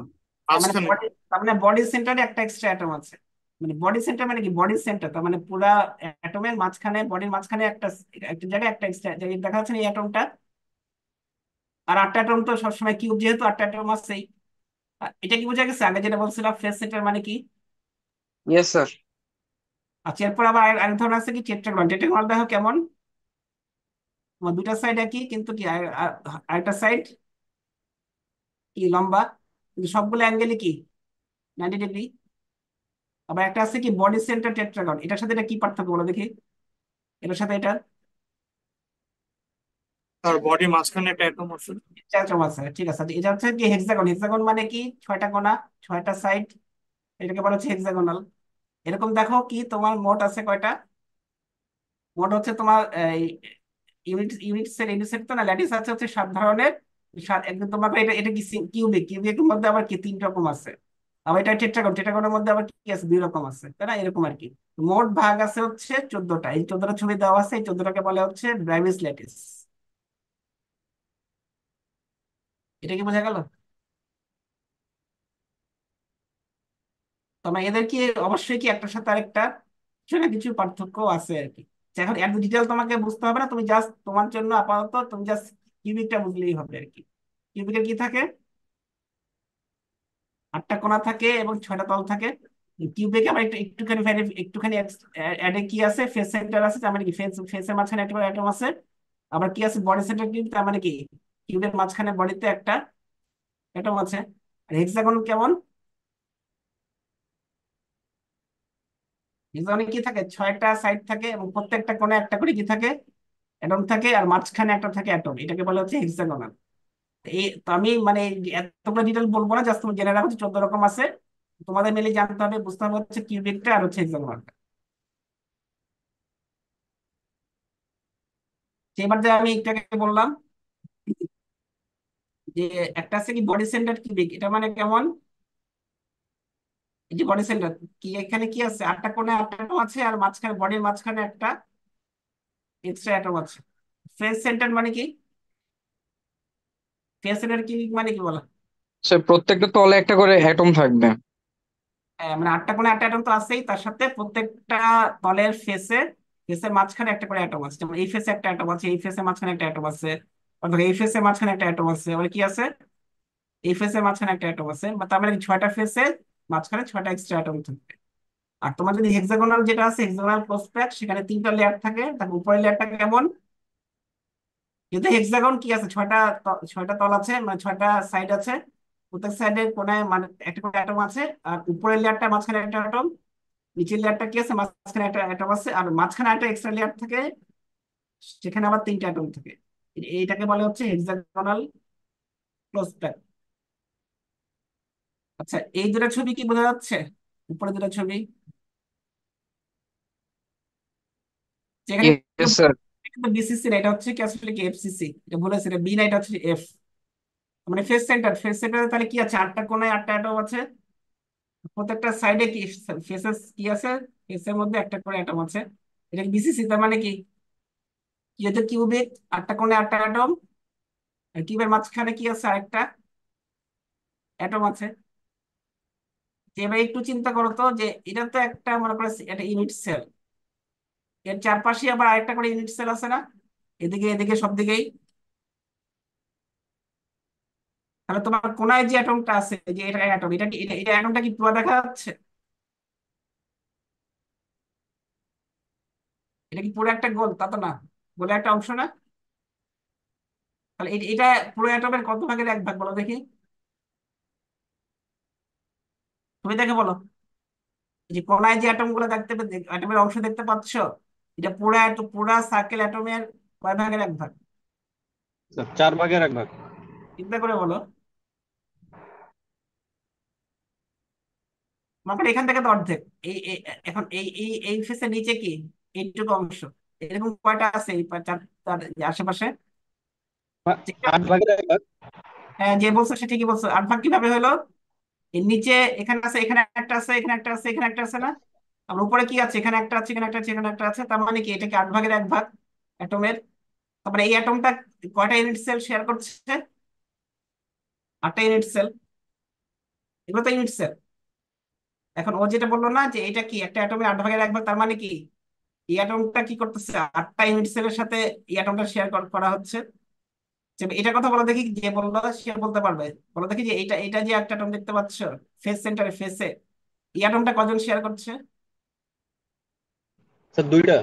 তার মানে বডি সেন্টারে মানে একটা এক্সট্রা অ্যাটম আছে মানে বডি সেন্টার মানে কি বডি সেন্টার তার মানে পুরা অ্যাটমের মাঝখানে বডির মাঝখানে একটা একটা জায়গায় একটা জায়গায় দেখা যাচ্ছে এই অ্যাটমটা আর আটটা অ্যাটম তো সবসময় কিউব যেহেতু আটটা অ্যাটম আছেই এটা কি বোঝা গেছে আগে যেটা বলছিলাম ফেস সেন্টার মানে কি ইয়েস স্যার আচ্ছা এরপর আবার এক ধরনের আছে কি টেট্রাগন টেট্রাগন দেখো কেমন দুটা সাইড একই কিন্তু কি আরেকটা সাইড কি লম্বা কিন্তু সবগুলো অ্যাঙ্গেলে কি নাইনটি ডিগ্রি আবার একটা আছে কি বডি সেন্টার টেট্রাগন এটার সাথে এটা কি পার্থক্য বলো দেখি এটার সাথে এটা তার বডি মাঝখানে একটা এরকম অপশন ঠিক আছে এটা হচ্ছে কি হেক্সাগন হেক্সাগন মানে কি ছয়টা কোণা ছয়টা সাইড এটাকে বলা হচ্ছে হেক্সাগোনাল এরকম দেখো কি তোমার মোট আছে কয়টা মোট হচ্ছে তোমার unit unit cell unit cell তো না ল্যাটিস আছে হচ্ছে সাত ধরনের সাত একদম তোমার এটা এটা কি কিউবিক কিউবিকের মধ্যে আবার কি তিন রকম আছে আবার এটা টেট্রাগন টেট্রাগনের মধ্যে আবার কি আছে দুই রকম আছে তাই না এরকম আর কি মোট ভাগ আছে হচ্ছে চোদ্দটা এই চোদ্দটা ছবি দেওয়া আছে এই চোদ্দটাকে হচ্ছে ব্রাইভিস ল্যাটিস এটা কি বোঝা গেল এদের কি অবশ্যই কি একটার সাথে আরেকটা কিছু না কিছু পার্থক্য আছে আর কি এখন এত ডিটেল তোমাকে বুঝতে হবে না তুমি জাস্ট তোমার জন্য আপাতত তুমি জাস্ট কিউবিকটা বুঝলেই হবে আর কি কিউবিকের কি থাকে আটটা কোনা থাকে এবং ছয়টা তল থাকে কিউবেকে আমার একটু একটুখানি একটুখানি অ্যাডে কি আছে ফেস সেন্টার আছে তার মানে কি ফেস ফেসের মাঝখানে একটা অ্যাটম আছে আবার কি আছে বডি সেন্টার কিউব তার মানে কি কিউবের মাঝখানে বডিতে একটা অ্যাটম আছে আর হেক্সাগন কেমন হেক্সাগনে কি থাকে ছয়টা সাইড থাকে এবং প্রত্যেকটা কোণে একটা করে কি থাকে অ্যাটম থাকে আর মাঝখানে একটা থাকে অ্যাটম এটাকে বলা হচ্ছে হেক্সাগোনাল এই তো আমি মানে এতগুলো ডিটেল বলবো না জাস্ট তুমি জেনে রাখো চোদ্দ রকম আছে তোমাদের মিলে জানতে হবে বুঝতে হবে হচ্ছে কিউবিকটা আর হচ্ছে হেক্সাগোনালটা এবার যে আমি এটাকে বললাম যে একটা আছে কি বডি সেন্টার কিউবিক এটা মানে কেমন এই যে বডি সেন্টার কি এখানে কি আছে আটটা কোণে আটটা অ্যাটম আছে আর মাঝখানে বডির মাঝখানে একটা এক্সট্রা অ্যাটম আছে ফেস সেন্টার মানে কি টিএসএল কি মানে কি বলা সে প্রত্যেকটা তলে একটা করে অ্যাটম থাকবে হ্যাঁ, মানে আটটা করে একটা অ্যাটম তো আছেই তার সাথে প্রত্যেকটা তলের ফেসে ফেসের মাঝখানে একটা করে অ্যাটম আছে যেমন এই ফেসে একটা অ্যাটম আছে এই ফেসের মাঝখানে একটা অ্যাটম আছে অর্থাৎ এই ফেসের মাঝখানে একটা অ্যাটম আছে মানে কি আছে এই ফেসের মাঝখানে একটা অ্যাটম আছে তার মানে ছয়টা ফেসে মাঝখানে ছয়টা এক্সট্রা অ্যাটম থাকবে আর তোমার যদি হেক্সাগোনাল যেটা আছে হেক্সাগোনাল ক্রস সেখানে তিনটা লেয়ার থাকে তার উপরের লেয়ারটা কেমন কিন্তু হেক্সাগন কি আছে ছয়টা ছয়টা তল আছে মানে ছয়টা সাইড আছে প্রত্যেক সাইডে কোনায় মানে একটা করে অ্যাটম আছে আর উপরের লেয়ারটা মাঝখানে একটা অ্যাটম নিচের লেয়ারটা কি আছে মাঝখানে একটা অ্যাটম আছে আর মাঝখানে একটা এক্সট্রা লেয়ার থাকে সেখানে আবার তিনটা অ্যাটম থাকে এইটাকে বলে হচ্ছে হেক্সাগোনাল ক্লোজ প্যাক আচ্ছা এই দুটা ছবি কি বোঝা যাচ্ছে উপরে দুটা ছবি যেখানে কিন্তু বিসিসি এটা হচ্ছে কি আসলে কি এফসিসি এটা বলেছে এটা বি না এটা হচ্ছে এফ মানে ফেস সেন্টার ফেস সেন্টারে তাহলে কি আছে আটটা কোনায় আটটা অ্যাটম আছে প্রত্যেকটা সাইডে কি ফেসেস কি আছে ফেসের মধ্যে একটা করে অ্যাটম আছে এটা বিসিসি তার মানে কি কি হচ্ছে কিউবিক আটটা কোণে আটটা অ্যাটম আর কিউবের মাঝখানে কি আছে আরেকটা অ্যাটম আছে এবার একটু চিন্তা করো তো যে এটা তো একটা মনে করো একটা ইউনিট সেল এর চারপাশে আবার আরেকটা করে ইউনিট সেল আছে না এদিকে এদিকে সব দিকেই তাহলে তোমার কোনায় যে অ্যাটমটা আছে যে এটা অ্যাটম এটা কি এটা অ্যাটমটা কি পুরো দেখা যাচ্ছে এটা কি পুরো একটা গোল তা তো না গোলে একটা অংশ না তাহলে এটা পুরো অ্যাটমের কত ভাগের এক ভাগ বলো দেখি তুমি দেখে বলো যে কোনায় যে অ্যাটম গুলো দেখতে অ্যাটমের অংশ দেখতে পাচ্ছ এটা পুরা পুরা সার্কেল অ্যাটমের কয় ভাগের এক ভাগ চার ভাগের এক ভাগ চিন্তা করে বলো মানে এখান থেকে তো অর্ধেক এই এখন এই এই এই ফেসের নিচে কি এইটুকু অংশ এরকম কয়টা আছে এই তার আশেপাশে হ্যাঁ যে বলছো সে ঠিকই বলছো আট ভাগ কিভাবে হলো এর নিচে এখানে আছে এখানে একটা আছে এখানে একটা আছে এখানে একটা আছে না আর উপরে কি আছে এখানে একটা আছে এখানে একটা আছে এখানে একটা আছে তার মানে কি এটাকে আট ভাগের এক ভাগ অ্যাটমের তারপরে এই অ্যাটমটা কয়টা ইউনিট সেল শেয়ার করছে আটটা ইউনিট সেল এগুলো তো ইউনিট সেল এখন ও যেটা বললো না যে এটা কি একটা অ্যাটমের আট ভাগের এক ভাগ তার মানে কি এই অ্যাটমটা কি করতেছে আটটা ইউনিট সেলের সাথে এই অ্যাটমটা শেয়ার করা হচ্ছে এটা কথা বলা দেখি যে বললো সে বলতে পারবে বলো দেখি যে এটা এটা যে একটা অ্যাটম দেখতে পাচ্ছ ফেস সেন্টারে ফেসে এই অ্যাটমটা কজন শেয়ার করছে স্যার দুইটা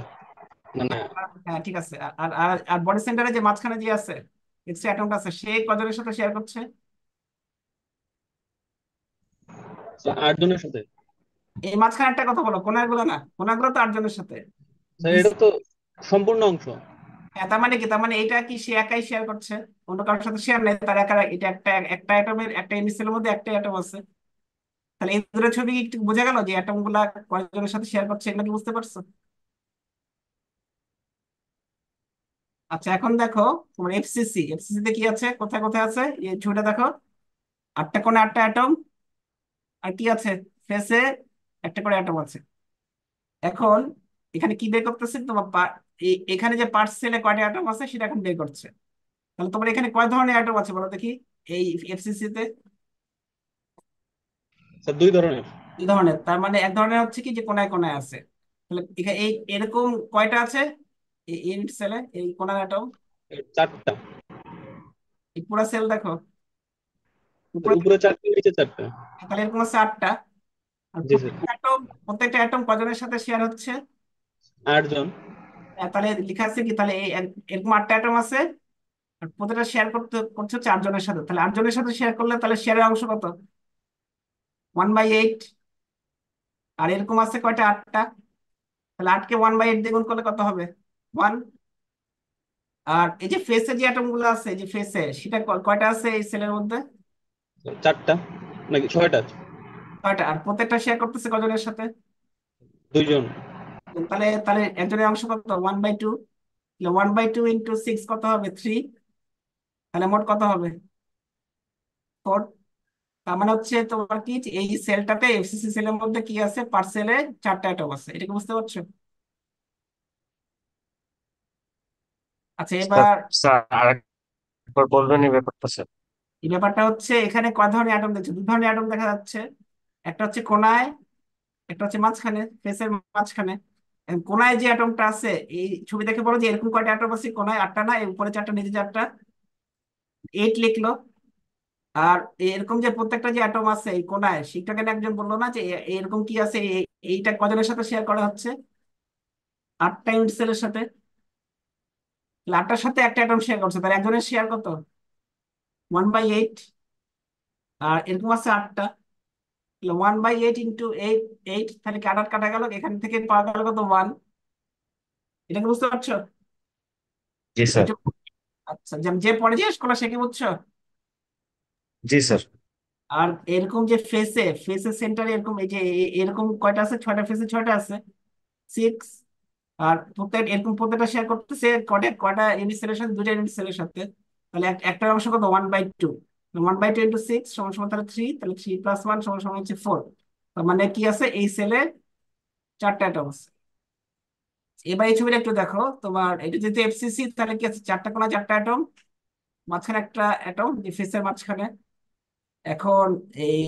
মানে- হ্যাঁ ঠিক আছে আর আর বডি সেন্টারে যে মাঝখানে যে আছে এক্সট্রা অ্যাটমটা আছে সে কজনের সাথে শেয়ার করছে আট জনের সাথে এই মাঝখানে একটা কথা বলো কোনাগুলো না কোনাগুলো তো আট জনের সাথে এটা তো সম্পূর্ণ অংশ হ্যাঁ, তার মানে কি তার মানে এটা কি সে একাই শেয়ার করছে অন্য কারোর সাথে শেয়ার নেই তার একা এটা একটা একটা অ্যাটমের একটা এমসিএল মধ্যে একটা অ্যাটম আছে তাহলে এই দুটো ছবি একটু বোঝা গেল যে অ্যাটম গুলা কয়েকজনের সাথে শেয়ার করছে এটা কি বুঝতে পারছো আচ্ছা এখন দেখো তোমার এফসিসি এফসিসি তে কি আছে কোথায় কোথায় আছে এই ছবিটা দেখো আটটা কোণে আটটা অ্যাটম আর কি আছে ফেসে একটা করে অ্যাটম আছে এখন এখানে কি বের করতেছে তোমার এখানে যে পার্সেলে কয়টা অ্যাটম আছে সেটা এখন বের করছে তাহলে তোমার এখানে কয় ধরনের অ্যাটম আছে বলো দেখি এই এফসিসি তে স্যার দুই ধরনের দুই ধরনের তার মানে এক ধরনের হচ্ছে কি যে কোনায় কোনায় আছে তাহলে এই এরকম কয়টা আছে ইন সেলে এই কোনাটাও চারটা এই পুরো সেল দেখো উপরে চারটা নিচে চারটা তাহলে এরকম চারটা আর প্রত্যেকটা অ্যাটম কজনের সাথে শেয়ার হচ্ছে আটজন হ্যাঁ, তাহলে লেখা আছে কি তাহলে এরকম আটটা অ্যাটম আছে আর প্রতিটা শেয়ার করতে করছে হচ্ছে আটজনের সাথে তাহলে আটজনের সাথে শেয়ার করলে তাহলে শেয়ারের অংশ কত ওয়ান বাই এইট আর এরকম আছে কয়টা আটটা তাহলে আটকে ওয়ান বাই এইট দ্বিগুণ করলে কত হবে ওয়ান আর এই যে ফেসে যে অ্যাটম গুলো আছে যে ফেসে সেটা কয়টা আছে এই সেলের মধ্যে চারটা নাকি ছয়টা ছয়টা আর প্রত্যেকটা শেয়ার করতেছে কজনের সাথে দুইজন তাহলে তাহলে একজনের অংশ কত one by two one by two into six কত হবে থ্রি তাহলে মোট কত হবে ফোর তার মানে হচ্ছে তোমার কি এই সেলটাতে এফসিসি সেলের মধ্যে কি আছে পার্সেলে চারটা অ্যাটম আছে এটা কি বুঝতে পারছো আচ্ছা, আচ্ছা এবার স্যার বলবেন এই ব্যাপারটা স্যার এই ব্যাপারটা হচ্ছে এখানে কয় ধরনের অ্যাটম দেখছে দু ধরনের অ্যাটম দেখা যাচ্ছে একটা হচ্ছে কোনায় একটা হচ্ছে মাঝখানে ফেসের মাঝখানে কোনায় যে অ্যাটমটা আছে এই ছবি দেখে বলো যে এরকম কয়টা অ্যাটম আছে কোনায় আটটা না উপরে চারটা নিচে চারটা এইট লিখলো আর এরকম যে প্রত্যেকটা যে অ্যাটম আছে এই কোনায় শিক্ষা কেন একজন বললো না যে এরকম কি আছে এইটা কজনের সাথে শেয়ার করা হচ্ছে আটটা ইউনিট সেলের সাথে লাভটার সাথে একটা অ্যাটম শেয়ার করছে তাহলে একজনের শেয়ার কত ওয়ান বাই এইট আর এরকম আছে আটটা one by eight into eight eight তাহলে কাটা গেল এখান থেকে পাওয়া গেল কত ওয়ান কি বুঝতে পারছো জি স্যার আচ্ছা যে পরে জিজ্ঞেস করলো সে কি বুঝছো জি স্যার আর এরকম যে ফেসে ফেসে সেন্টারে এরকম এই যে এরকম কয়টা আছে ছয়টা ফেসে ছয়টা আছে সিক্স আর প্রত্যেক এরকম প্রত্যেকটা শেয়ার করতেছে কটা কটা ইউনিট সাথে দুটা ইউনিট সাথে তাহলে একটা অংশ কত one by two one by two into six সমান সমান তাহলে থ্রি তাহলে থ্রি প্লাস ওয়ান সমান সমান হচ্ছে ফোর তার মানে কি আছে এই সেলে চারটা অ্যাটম আছে এবার এই ছবিটা একটু দেখো তোমার এটা যেহেতু এফসিসি তাহলে কি আছে চারটা কোনা চারটা অ্যাটম মাঝখানে একটা অ্যাটম ডিফেন্সের মাঝখানে এখন এই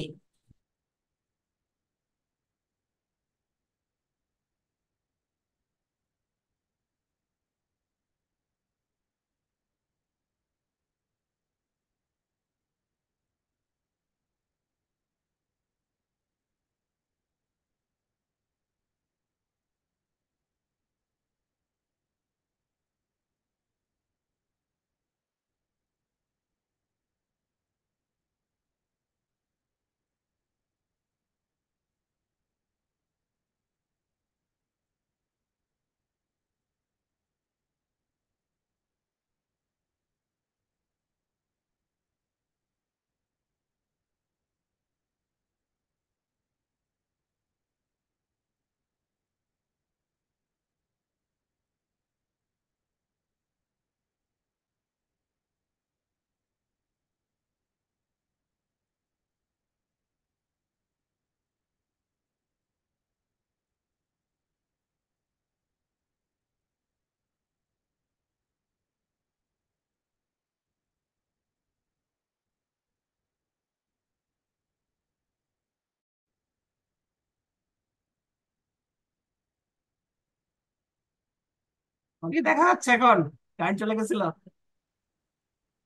কি দেখা যাচ্ছে এখন কারেন্ট চলে গেছিল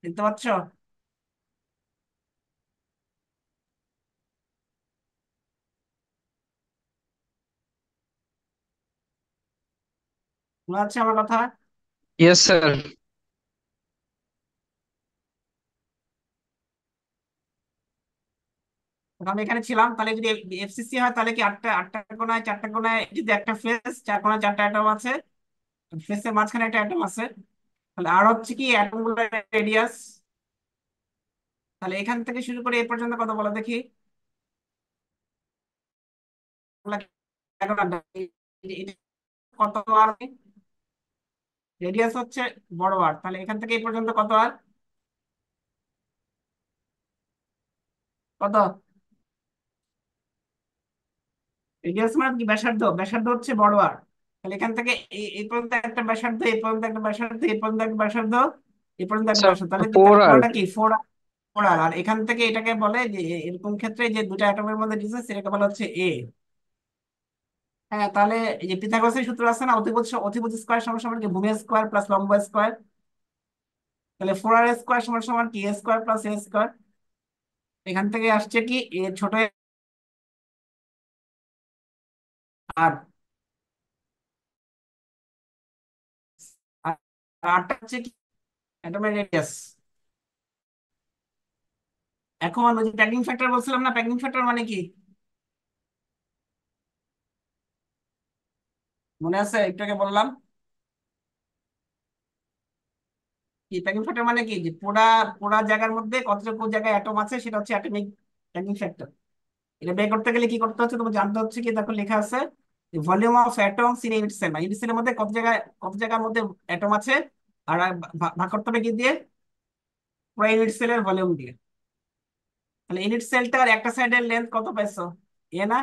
দেখতে পারছো শোনা যাচ্ছে আমার কথা ইয়েস স্যার আমি এখানে ছিলাম তাহলে যদি এফসিসি হয় তাহলে কি আটটা আটটা কোনায় চারটা কোনায় যদি একটা ফেস চার কোনায় চারটা আইটেম আছে প্লেসের মাঝখানে একটা অ্যাটম আছে তাহলে আর হচ্ছে কি অ্যাটমগুলোর রেডিয়াস তাহলে এখান থেকে শুরু করে এ পর্যন্ত কথা বলা দেখি কত আর রেডিয়াস হচ্ছে বড় আর তাহলে এখান থেকে এই পর্যন্ত কত আর কত রেডিয়াস মানে কি ব্যাসার্ধ ব্যাসার্ধ হচ্ছে বড় আর তাহলে এখান থেকে এই পর্যন্ত একটা ব্যাসার্ধ এই পর্যন্ত একটা ব্যাসার্ধ এই পর্যন্ত একটা ব্যাসার্ধ এই পর্যন্ত একটা আচ্ছা, ব্যাসার্ধ তাহলে কোণটা কি ফোর ফোর আর আর এখান থেকে এটাকে বলে যে এরকম ক্ষেত্রে যে দুটা অ্যাটমের মধ্যে ডিসটেন্স এটাকে বলা হচ্ছে এ হ্যাঁ তাহলে এই যে পিথাগোরাসের সূত্র আছে না অতিভুজ অতিভুজ স্কয়ার সমান সমান কি ভূমি স্কয়ার প্লাস লম্ব স্কয়ার তাহলে ফোর আর স্কয়ার সমান সমান কি স্কোয়ার প্লাস এ স্কোয়ার এখান থেকে আসছে কি এ ছোট আর এখন ওই প্যাকিং ফ্যাক্টর বলছিলাম না প্যাকিং ফ্যাক্টর মানে কি মনে আছে একটাকে বললাম কি প্যাকিং ফ্যাক্টর মানে কি যে পোড়া পোড়া জায়গার মধ্যে কতটুকু জায়গায় অ্যাটম আছে সেটা হচ্ছে অ্যাটমিক প্যাকিং ফ্যাক্টর এটা বের করতে গেলে কি করতে হচ্ছে তোমার জানতে হচ্ছে কি দেখো লেখা আছে volume of atom in unit cell মধ্যে কত জায়গায় কত জায়গার মধ্যে অ্যাটম আছে আর ভাগ করতে হবে কি দিয়ে পুরো ইউনিট সেলের ভলিউম দিয়ে তাহলে ইউনিট সেলটার একটা সাইডের লেন্থ কত পাইছো এ না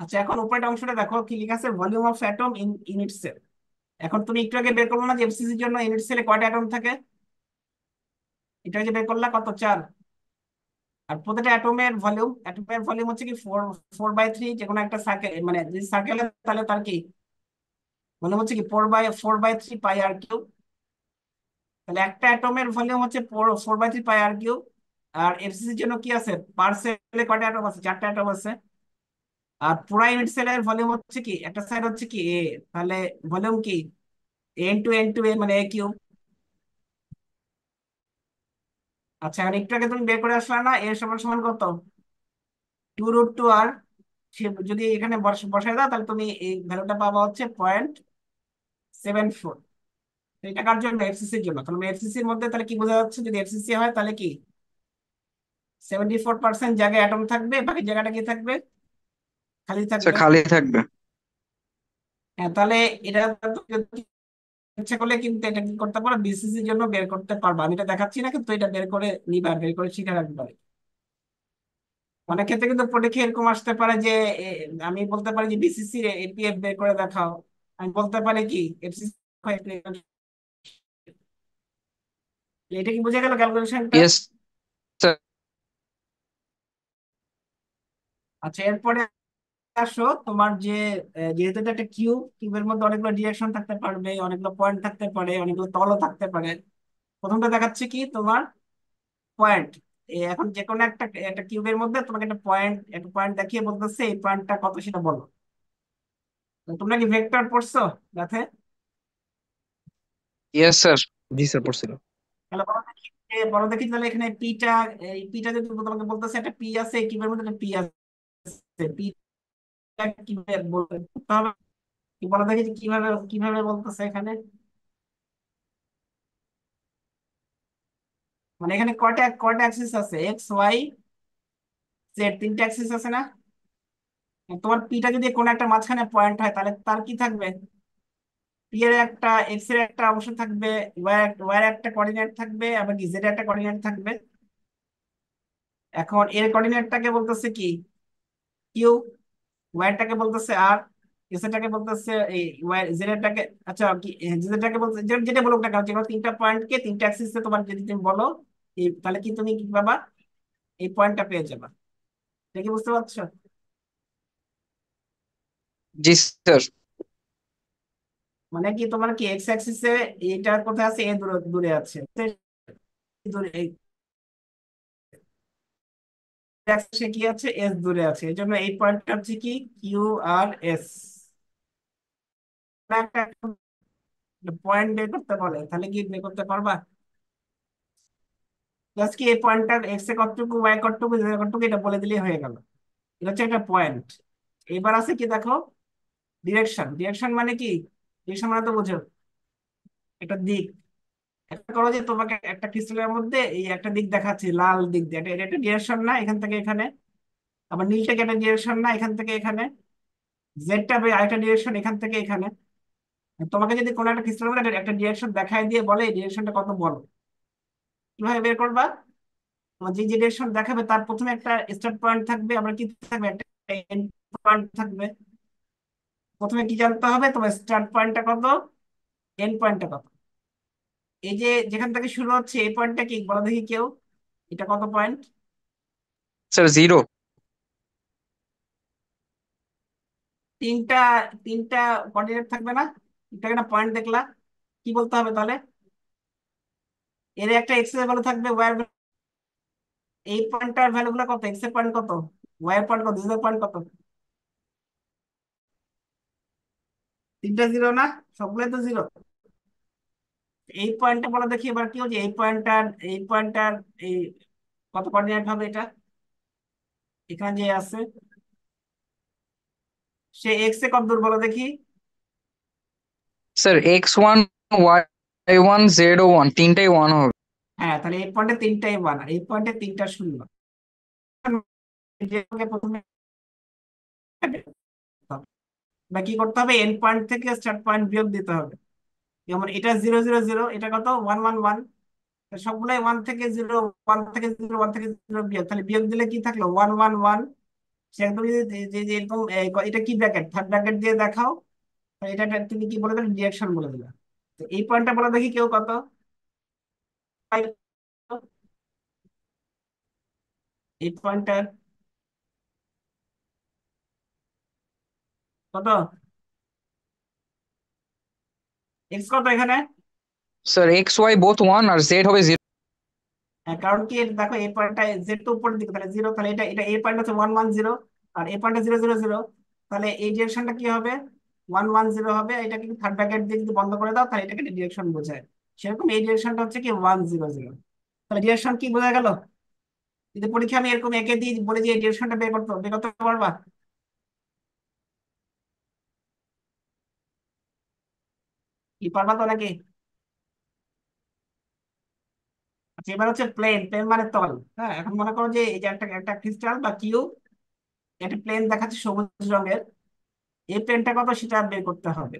আচ্ছা এখন উপরের অংশটা দেখো কি লেখা আছে volume of atom in unit cell এখন তুমি একটু আগে বের করলো না যে এফসিসির জন্য ইউনিট সেলে কয়টা অ্যাটম থাকে এটা যে বের করলা কত চার আর প্রতিটা অ্যাটমের ভলিউম অ্যাটমের ভলিউম হচ্ছে কি ফোর ফোর বাই থ্রি যে কোনো একটা সার্কেল মানে যদি সার্কেল তাহলে তার কি মানে হচ্ছে কি four by four by three pi r cube তাহলে একটা অ্যাটমের ভলিউম হচ্ছে four by three pi r cube আর এফসিসির জন্য কি আছে পার সেলে কয়টা অ্যাটম আছে চারটা অ্যাটম আছে আর পুরা সেলের ভলিউম হচ্ছে কি একটা সাইড হচ্ছে কি এ তাহলে ভলিউম কি N two N two A মানে এ কিউ আচ্ছা এখন একটু আগে তুমি বের করে আসলে না এর সমান সমান কত টু রুট টু আর যদি এখানে বসায় দাও তাহলে তুমি এই ভ্যালুটা পাবা হচ্ছে পয়েন্ট সেভেন ফোর এই টাকার জন্য এফসিসির জন্য এফ এফসিসির মধ্যে তাহলে কি বোঝা যাচ্ছে যদি এফসিসি হয় তাহলে কি সেভেন্টি ফোর পার্সেন্ট জায়গায় অ্যাটম থাকবে বাকি জায়গাটা কি থাকবে খালি থাকবে আচ্ছা, খালি থাকবে হ্যাঁ তাহলে এটা ইচ্ছা করলে কিন্তু এটা কি করতে পারো বিসিসির জন্য বের করতে পারবা আমি এটা দেখাচ্ছি না কিন্তু এটা বের করে নিবা বের করে শিখে রাখতে পারে অনেক ক্ষেত্রে কিন্তু পরীক্ষা এরকম আসতে পারে যে আমি বলতে পারি যে বিসিসি এপিএফ বের করে দেখাও আমি বলতে পারি কি এটা কি বুঝে গেল ক্যালকুলেশনটা আচ্ছা এরপরে আসো তোমার যে যেহেতু এটা একটা কিউব কিউবের মধ্যে অনেকগুলো ডিরেকশন থাকতে পারবে অনেকগুলো পয়েন্ট থাকতে পারে অনেকগুলো তলও থাকতে পারে প্রথমটা দেখাচ্ছে কি তোমার পয়েন্ট এখন যে কোনো একটা একটা কিউবের মধ্যে তোমাকে একটা পয়েন্ট একটা পয়েন্ট দেখিয়ে বলতেছে এই পয়েন্টটা কত সেটা বলো তোমরা কি ভেক্টর পড়ছো ইয়েস স্যার জি স্যার পড়ছিল তাহলে বলো দেখি বলো দেখি তাহলে এখানে পিটা এই পিটা যদি তোমাকে বলতেছে একটা পি আছে কিউবের মধ্যে একটা পি আছে কিভাবে বলতে কি বলো দেখি কিভাবে কিভাবে বলতেছে এখানে মানে এখানে কটা কটা অ্যাক্সিস আছে এক্স ওয়াই জেড তিনটা অ্যাক্সিস আছে না মানে তোমার পিটা যদি কোনো একটা মাঝখানে পয়েন্ট হয় তাহলে তার কি থাকবে পি এর একটা এক্স এর একটা অংশ থাকবে ওয়াই এর একটা কোঅর্ডিনেট থাকবে আবার কি জেড এর একটা কোঅর্ডিনেট থাকবে এখন এর কোঅর্ডিনেটটাকে বলতেছে কি কিউ ওয়াইটাকে বলতেছে আর এসএটাকে বলতেছে এই ওয়াই জেডটাকে আচ্ছা কি জেডটাকে হ্যাঁ, বলতে যেটা বলো ওটা যেগুলো তিনটা পয়েন্টকে তিনটা অ্যাক্সিসে তোমার যদি তুমি বলো তাহলে কি তুমি কি পাবা এই পয়েন্টটা পেয়ে যাবা এটা কি বুঝতে পারছো জি স্যার মানে কি তোমার কি এক্স অ্যাক্সিসে এটা কোথায় আছে এ দূরে দূরে আছে সে কি আছে এস দূরে আছে এই জন্য এই পয়েন্টটা হচ্ছে কি কিউ আর এস পয়েন্ট বের করতে বলে তাহলে কি বের করতে পারবা জাস্ট কি এই পয়েন্টটার এক্স এ কতটুকু ওয়াই কতটুকু জেড কতটুকু এটা বলে দিলেই হয়ে গেল এটা হচ্ছে একটা পয়েন্ট এবার আছে কি দেখো ডিরেকশন ডিরেকশন মানে কি ডিরেকশন মানে তো বোঝো একটা দিক একটা করো যে তোমাকে একটা ক্রিস্টালের মধ্যে এই একটা দিক দেখাচ্ছি লাল দিক দিয়ে এটা একটা ডিরেকশন না এখান থেকে এখানে আবার নীলটাকে একটা ডিরেকশন না এখান থেকে এখানে জেডটা আরেকটা ডিরেকশন এখান থেকে এখানে তোমাকে যদি কোনো একটা ক্রিস্টালের মধ্যে একটা ডিরেকশন দেখায় দিয়ে বলে এই ডিরেকশনটা কত বড় কিভাবে বের করবা তোমার যে ডিরেকশন দেখাবে তার প্রথমে একটা স্টার্ট পয়েন্ট থাকবে আবার কি থাকবে একটা এন্ড পয়েন্ট থাকবে প্রথমে কি জানতে হবে তোমার স্টার্ট পয়েন্টটা কত এন্ড পয়েন্টটা কত এই যে যেখান থেকে শুরু হচ্ছে এই পয়েন্টটা কি বলো দেখি কেউ এটা কত পয়েন্ট স্যার জিরো তিনটা তিনটা কোঅর্ডিনেট থাকবে না এটা একটা পয়েন্ট দেখলা কি বলতে হবে তাহলে এর একটা এক্স এর ভ্যালু থাকবে ওয়াই এই পয়েন্টটার ভ্যালুগুলো কত এক্স এর পয়েন্ট কত ওয়াই এর পয়েন্ট কত জিরো পয়েন্ট কত তিনটা জিরো না সবগুলাই তো জিরো এই পয়েন্টটা বলো দেখি এবার কি হচ্ছে এই পয়েন্টটার এই পয়েন্টটার এই কত কোঅর্ডিনেট হবে এটা এখানে যে আছে সে এক্স এ কত দূর বলো দেখি sir X one Y one Z one তিনটাই ওয়ান হবে হ্যাঁ তাহলে এই পয়েন্টে তিনটাই ওয়ান আর এই পয়েন্টে তিনটা শূন্য বা কি করতে হবে এন্ড পয়েন্ট থেকে স্টার্ট পয়েন্ট বিয়োগ দিতে হবে যেমন এটা জিরো জিরো জিরো এটা কত ওয়ান ওয়ান ওয়ান সবগুলাই ওয়ান থেকে জিরো ওয়ান থেকে জিরো ওয়ান থেকে জিরো বিয়োগ তাহলে বিয়োগ দিলে কি থাকলো ওয়ান ওয়ান ওয়ান একদম এরকম এটা কি ব্র্যাকেট থার্ড ব্র্যাকেট দিয়ে দেখাও এটা তুমি কি বলে দিলে ডিরেকশন বলে দিলে তো এই পয়েন্টটা বলে দেখি কেউ কত এই পয়েন্টটার কত এক্স কত এখানে sir X Y both one আর জেড হবে জিরো হ্যাঁ, কারণ কি দেখো এই পয়েন্টটা জেড তো উপরের দিকে তাহলে জিরো তাহলে এটা এটা এই পয়েন্ট হচ্ছে ওয়ান ওয়ান জিরো আর এই পয়েন্টটা জিরো জিরো জিরো তাহলে এই ডিরেকশনটা কি হবে ওয়ান ওয়ান জিরো হবে এটাকে থার্ড ব্র্যাকেট দিয়ে যদি বন্ধ করে দাও তাহলে এটাকে ডিরেকশন বোঝায় সেরকম এই ডিরেকশনটা হচ্ছে কি ওয়ান জিরো জিরো তাহলে ডিরেকশন কি বোঝা গেল যদি পরীক্ষা আমি এরকম একে দিয়ে বলে যে এই ডিরেকশনটা বের করতে বের করতে পারবা কি পারবা তো নাকি আচ্ছা এবার হচ্ছে প্লেন প্লেন মানে তল হ্যাঁ এখন মনে করো যে এই যে একটা একটা ক্রিস্টাল বা কিউ একটা প্লেন দেখাচ্ছে সবুজ রঙের এই প্লেনটা কত সেটা বের করতে হবে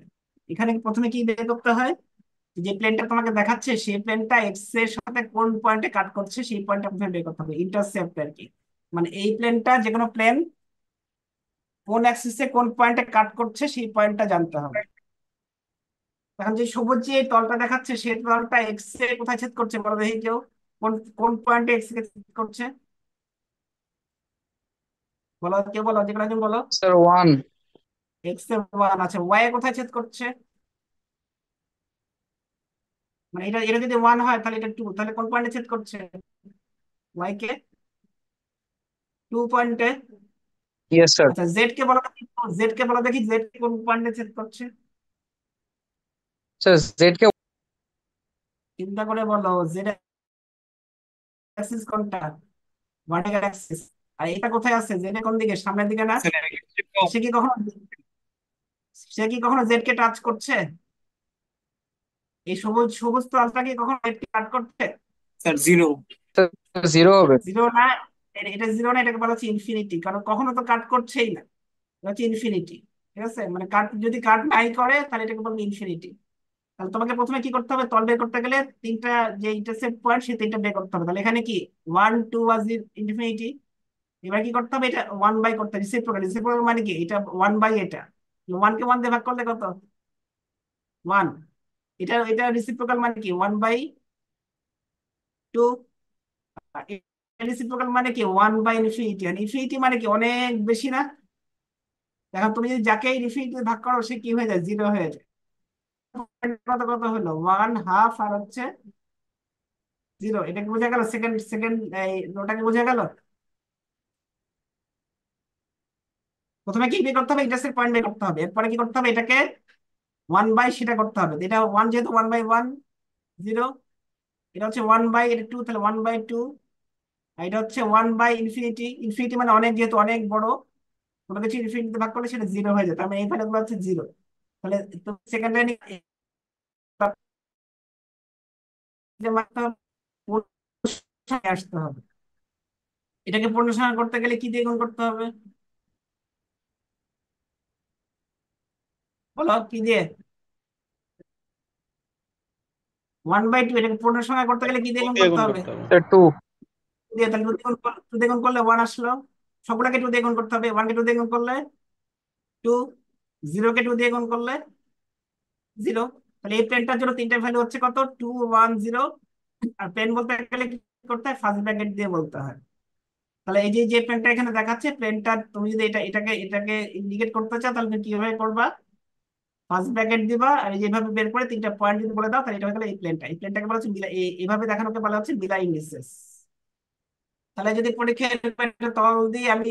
এখানে প্রথমে কি বের করতে হয় যে প্লেনটা তোমাকে দেখাচ্ছে সেই প্লেনটা এক্স এর সাথে কোন পয়েন্টে কাট করছে সেই পয়েন্টটা প্রথমে বের করতে হবে ইন্টারসেপ্ট আর কি মানে এই প্লেনটা যে কোনো প্লেন কোন অ্যাক্সিসে কোন পয়েন্টে কাট করছে সেই পয়েন্টটা জানতে হবে এখন যে সবুজ যে তলটা দেখাচ্ছে সে তলটা এক্স এ কোথায় ছেদ করছে বলো দেখি কেউ কোন কোন পয়েন্টে এক্স কে ছেদ করছে বলো কেউ বলো যে কোনো বলো sir one X a one আচ্ছা ওয়াই কোথায় ছেদ করছে মানে এটা এটা যদি ওয়ান হয় তাহলে এটা টু তাহলে কোন পয়েন্টে ছেদ করছে ওয়াই কে টু পয়েন্টে ইয়েস স্যার আচ্ছা জেড কে বলো জেড কে বলো দেখি জেড কোন পয়েন্টে ছেদ করছে স্যার জেড কে চিন্তা করে বলো জেড অ্যাক্সিস কোনটা ভার্টিক্যাল অ্যাক্সিস আর এটা কোথায় আছে জেড কোন দিকে সামনের দিকে না সে কি কখনো সে কি কখনো জেড কে টাচ করছে এই সবুজ সবুজ প্লাসটা কি কখনো জেড কে টাচ করছে স্যার জিরো জিরো হবে জিরো না এটা জিরো না এটাকে বলা হচ্ছে ইনফিনিটি কারণ কখনো তো কাট করছেই না এটা হচ্ছে ইনফিনিটি ঠিক আছে মানে কাট যদি কাট নাই করে তাহলে এটাকে বলবো ইনফিনিটি তাহলে তোমাকে প্রথমে কি করতে হবে তল বের করতে গেলে তিনটা যে ইন্টারসেপ্ট পয়েন্ট সেই তিনটা বের করতে হবে তাহলে এখানে কি ওয়ান টু ওয়াজ ইনফিনিটি এবার কি করতে হবে এটা ওয়ান বাই করতে হবে রিসিপ্রোকাল রিসিপ্রোকাল মানে কি এটা ওয়ান বাই এটা কে ওয়ান দিয়ে ভাগ করলে কত ওয়ান এটা এটা রিসিপ্রোকাল মানে কি ওয়ান বাই টু রিসিপ্রোকাল মানে কি ওয়ান বাই ইনফিনিটি আর ইনফিনিটি মানে কি অনেক বেশি না দেখো তুমি যদি যাকে ইনফিনিটি ভাগ করো সে কি হয়ে যায় জিরো হয়ে যায় কত কত হলো ওয়ান হাফ আর হচ্ছে জিরো এটা বোঝা গেল সেকেন্ড সেকেন্ড এই রোটা বোঝা গেল প্রথমে কি বের করতে হবে ইন্টারসেক্ট পয়েন্ট বের করতে হবে এরপরে কি করতে হবে এটাকে ওয়ান বাই সেটা করতে হবে এটা ওয়ান যেহেতু ওয়ান বাই ওয়ান জিরো এটা হচ্ছে ওয়ান বাই এটা টু তাহলে ওয়ান বাই টু এটা হচ্ছে ওয়ান বাই ইনফিনিটি ইনফিনিটি মানে অনেক যেহেতু অনেক বড় কোনো কিছু ইনফিনিটিতে ভাগ করলে সেটা জিরো হয়ে যায় তার মানে এই ভ্যালুগুলো হচ্ছে জিরো তাহলে সেকেন্ড হ্যান্ড আসতে হবে এটাকে পূর্ণসংখ্যা করতে গেলে কি দিয়ে গুণ করতে হবে বলো কি দিয়ে ওয়ান বাই টু এটাকে পূর্ণ সংখ্যা করতে গেলে কি দিয়ে গুণ করতে হবে টু দিয়ে তাহলে টু দিয়ে করলে ওয়ান আসলো সবগুলোকে টু দেখুন করতে হবে ওয়ান কে টু দেখুন করলে টু কে টু দিয়ে গুণ করলে জিরো তাহলে এই পেনটার জন্য তিনটা ভ্যালু হচ্ছে কত টু ওয়ান জিরো আর পেন বলতে গেলে কি করতে হয় ফার্স্ট ব্র্যাকেট দিয়ে বলতে হয় তাহলে এই যে যে পেনটা এখানে দেখাচ্ছে পেনটা তুমি যদি এটা এটাকে এটাকে ইন্ডিকেট করতে চাও তাহলে কিভাবে করবা ফার্স্ট ব্র্যাকেট দিবা আর যেভাবে বের করে তিনটা পয়েন্ট যদি বলে দাও তাহলে এটা হয়ে গেল এই প্লেনটা এই প্লেনটাকে বলা হচ্ছে এইভাবে দেখানোকে বলা হচ্ছে বিলাই ইন্ডিসেস তাহলে যদি পরীক্ষায় তল দিয়ে আমি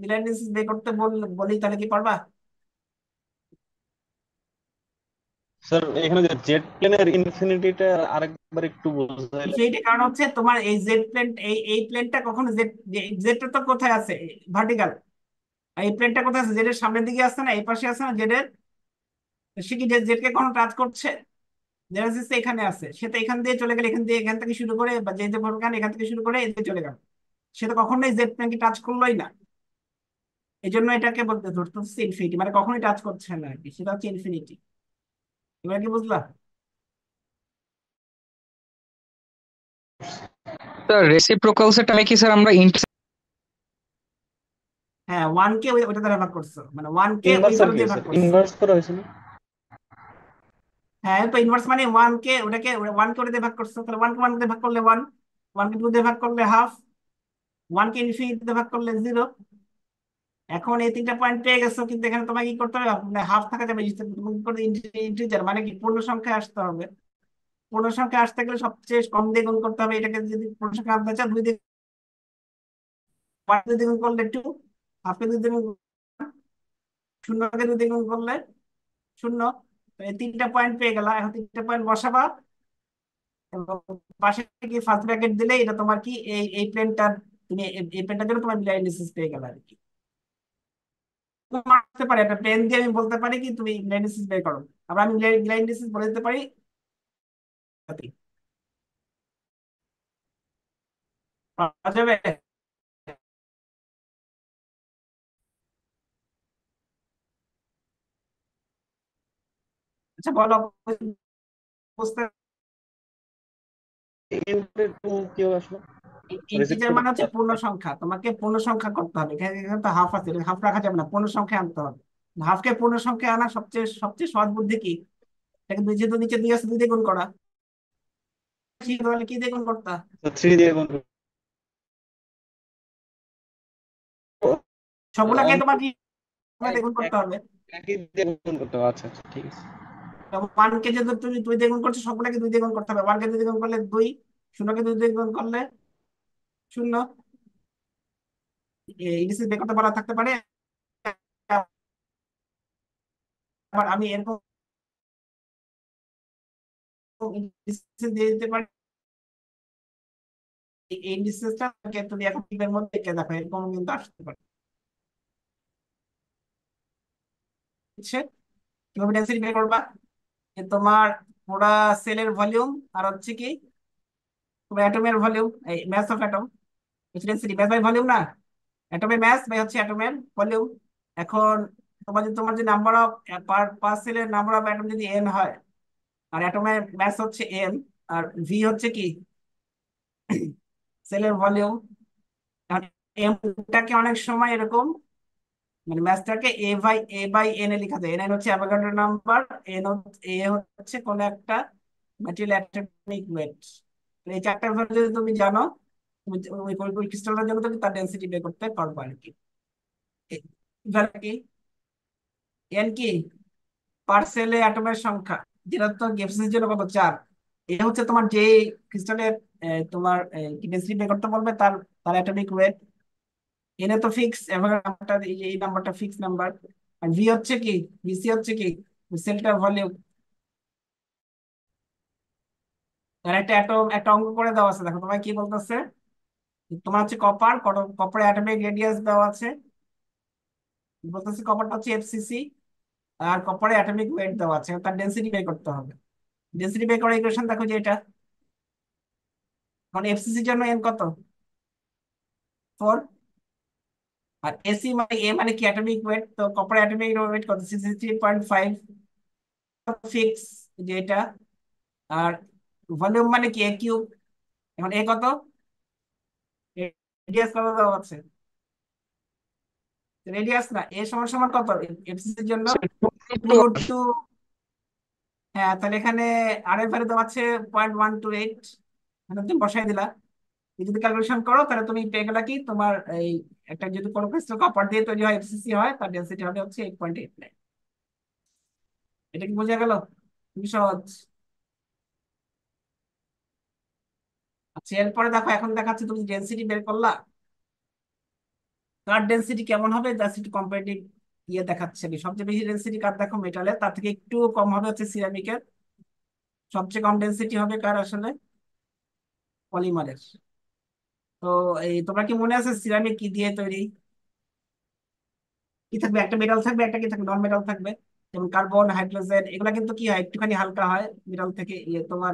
বিলাই ইন্ডিসেস বের করতে বলি তাহলে কি পারবা স্যার এখানে যে জেড প্লেনের ইনফিনিটিটা আরেকবার একটু বোঝাইলে সেইটা কারণ হচ্ছে তোমার এই জেড প্লেন এই এই প্লেনটা কখনো জেড জেডটা তো কোথায় আছে ভার্টিক্যাল এই প্লেনটা কোথায় আছে জেডের সামনের দিকে আছে না এই পাশে আছে না জেডের সে কি জেড কে কোনো টাচ করছে জেরাসিস এখানে আছে সে তো এখান দিয়ে চলে গেলে এখান দিয়ে এখান থেকে শুরু করে বা যে যে ভরকান এখান থেকে শুরু করে এদিকে চলে গেল সে তো কখনোই জেড প্লেনকে টাচ করলোই না এই জন্য এটাকে বলতে ধরতে হচ্ছে ইনফিনিটি মানে কখনোই টাচ করছে না আর কি সেটা হচ্ছে ইনফিনিটি এবার কি বুঝলা রেসিপ্রোকাল সেট কি স্যার আমরা হ্যাঁ ওয়ান কে ওটা দ্বারা ভাগ করছো মানে 1 কে ওই দিয়ে ভাগ করছো ইনভার্স করা হয়েছে হ্যাঁ তো ইনভার্স মানে ওয়ান কে ওটাকে ওয়ান কে দিয়ে ভাগ করছো তাহলে ওয়ান কে 1 দিয়ে ভাগ করলে ওয়ান ওয়ান কে 2 দিয়ে ভাগ করলে হাফ 1 কে ইনফিনিটি দিয়ে ভাগ করলে জিরো এখন এই তিনটা পয়েন্ট পেয়ে গেছো কিন্তু এখানে তোমাকে কি করতে হবে হাফ থাকা যাবে ইন্টিজার মানে কি পূর্ণ সংখ্যা আসতে হবে পূর্ণ সংখ্যা আসতে গেলে সবচেয়ে কম দিয়ে গুণ করতে হবে এটাকে যদি পূর্ণ সংখ্যা আনতে চাও দুই দিয়ে দুই দ্বিগুণ করলে টু হাফকে দুই দ্বিগুণ শূন্যকে দুই দ্বিগুণ করলে শূন্য এই তিনটা পয়েন্ট পেয়ে গেল এখন তিনটা পয়েন্ট বসাবা এবং পাশে কি ফার্স্ট ব্র্যাকেট দিলে এটা তোমার কি এই এই প্লেনটার তুমি এই প্লেনটার জন্য তোমার অ্যানালিসিস পেয়ে গেল আর কি মারতে পারি একটা পেন দিয়ে আমি বলতে পারি কি তুমি গ্লাইন্ডেসিস বের করো আবার আমি গ্লাইন্ডেসিস বলে দিতে পারি আচ্ছা বলো বুঝতে কেউ আসলো ইন্টিজার মানে হচ্ছে পূর্ণ সংখ্যা তোমাকে পূর্ণ সংখ্যা করতে হবে এখানে তো হাফ আছে হাফ রাখা যাবে না পূর্ণ সংখ্যা আনতে হবে হাফকে পূর্ণ সংখ্যা আনা সবচেয়ে সবচেয়ে সহজ বুদ্ধি কি এটাকে দুই যেহেতু নিচে দুই আছে দুই দিয়ে গুণ করা তাহলে কি দিয়ে গুণ করতা সবগুলাকে তোমার কি গুণ করতে হবে করতে হবে আচ্ছা, আচ্ছা ঠিক আছে ওয়ানকে যেহেতু তুমি দুই দিয়ে গুণ করছো সবগুলাকে দুই দিয়ে গুণ করতে হবে ওয়ানকে দুই দিয়ে গুণ করলে দুই শূন্যকে দুই দিয়ে গুণ করলে শূন্য ইংলিশে বের করতে পারা থাকতে পারে আবার আমি এরকম দিয়ে দিতে পারি তুমি এখন কিন্তু আসতে পারে করবা তোমার ওরা সেলের ভলিউম আর হচ্ছে কি তুমি অ্যাটমের ভলিউম এই mass of atom intensity mass by volume না অ্যাটমের ম্যাস বাই হচ্ছে অ্যাটমের ভলিউম এখন তোমার যদি তোমার যে নাম্বার অফ পার সেলের নাম্বার অফ অ্যাটম যদি এন হয় আর অ্যাটমের ম্যাস হচ্ছে এন আর ভি হচ্ছে কি সেলের ভলিউম এমটাকে অনেক সময় এরকম মানে ম্যাথটাকে A by A by N A লেখা যায় এন এন হচ্ছে অ্যাভোগাড্রো নাম্বার এন এ হচ্ছে কোন একটা ম্যাটেরিয়াল অ্যাটমিক ওয়েট এই চারটার ভাবে যদি তুমি জানো ওই ওই ক্রিস্টালটার জন্য তুমি তার ডেন্সিটি বের করতে পারবো আর কি এন কি পার্সেলে অ্যাটমের সংখ্যা যেটা তো জন্য কত চার এটা হচ্ছে তোমার যে ক্রিস্টালের তোমার ডেন্সিটি বের করতে পারবে তার তার অ্যাটমিক ওয়েট এনে তো ফিক্স এই নাম্বারটা ফিক্স নাম্বার আর ভি হচ্ছে কি ভিসি হচ্ছে কি সেলটার ভলিউম আর একটা অ্যাটম একটা অঙ্ক করে দেওয়া আছে দেখো তোমায় কি বলতেছে তোমার হচ্ছে কপার কপারের অ্যাটমিক রেডিয়াস দেওয়া আছে বলতেছি কপারটা হচ্ছে এফসিসি আর কপারের অ্যাটমিক ওয়েট দেওয়া আছে তার ডেন্সিটি বের করতে হবে ডেন্সিটি বের করার ইকুয়েশন দেখো যে এটা এখন এফসিসির জন্য এন কত ফোর আর এসি মানে এ মানে কি অ্যাটমিক ওয়েট তো কপার অ্যাটমিক ওয়েট কত sixty three point five six যেটা আর ভলিউম মানে কি এ কিউব এখন এ কত রেডিয়াস কত দেওয়া আছে রেডিয়াস না এ সমান সমান কত এফসিসি জন্য হ্যাঁ তাহলে এখানে আর এর ভ্যালু দেওয়া আছে পয়েন্ট ওয়ান টু এইট মানে তুমি বসাই দিলা যদি ক্যালকুলেশন করো তাহলে তুমি পেয়ে গেলা কি তোমার এই একটা যদি কোনো ক্রিস্টাল কপার দিয়ে তৈরি হয় এফসিসি হয় তার ডেন্সিটি হবে হচ্ছে এইট পয়েন্ট এইট নাইন এটা কি বোঝা গেল খুবই সহজ দেখাচ্ছে এরপরে দেখো এখন দেখাচ্ছে তুমি ডেন্সিটি বের করলা কার ডেন্সিটি কেমন হবে ডেন্সিটি কম্পারেটিভ ইয়ে দেখাচ্ছে আমি সবচেয়ে বেশি ডেন্সিটি কার দেখো মেটালের তার থেকে একটু কম হবে হচ্ছে সিরামিকের সবচেয়ে কম ডেন্সিটি হবে কার আসলে পলিমারের তো এই তোমরা কি মনে আছে সিরামিক কি দিয়ে তৈরি কি থাকবে একটা মেটাল থাকবে একটা কি থাকবে নন মেটাল থাকবে যেমন কার্বন হাইড্রোজেন এগুলা কিন্তু কি হয় একটুখানি হালকা হয় মেটাল থেকে ইয়ে তোমার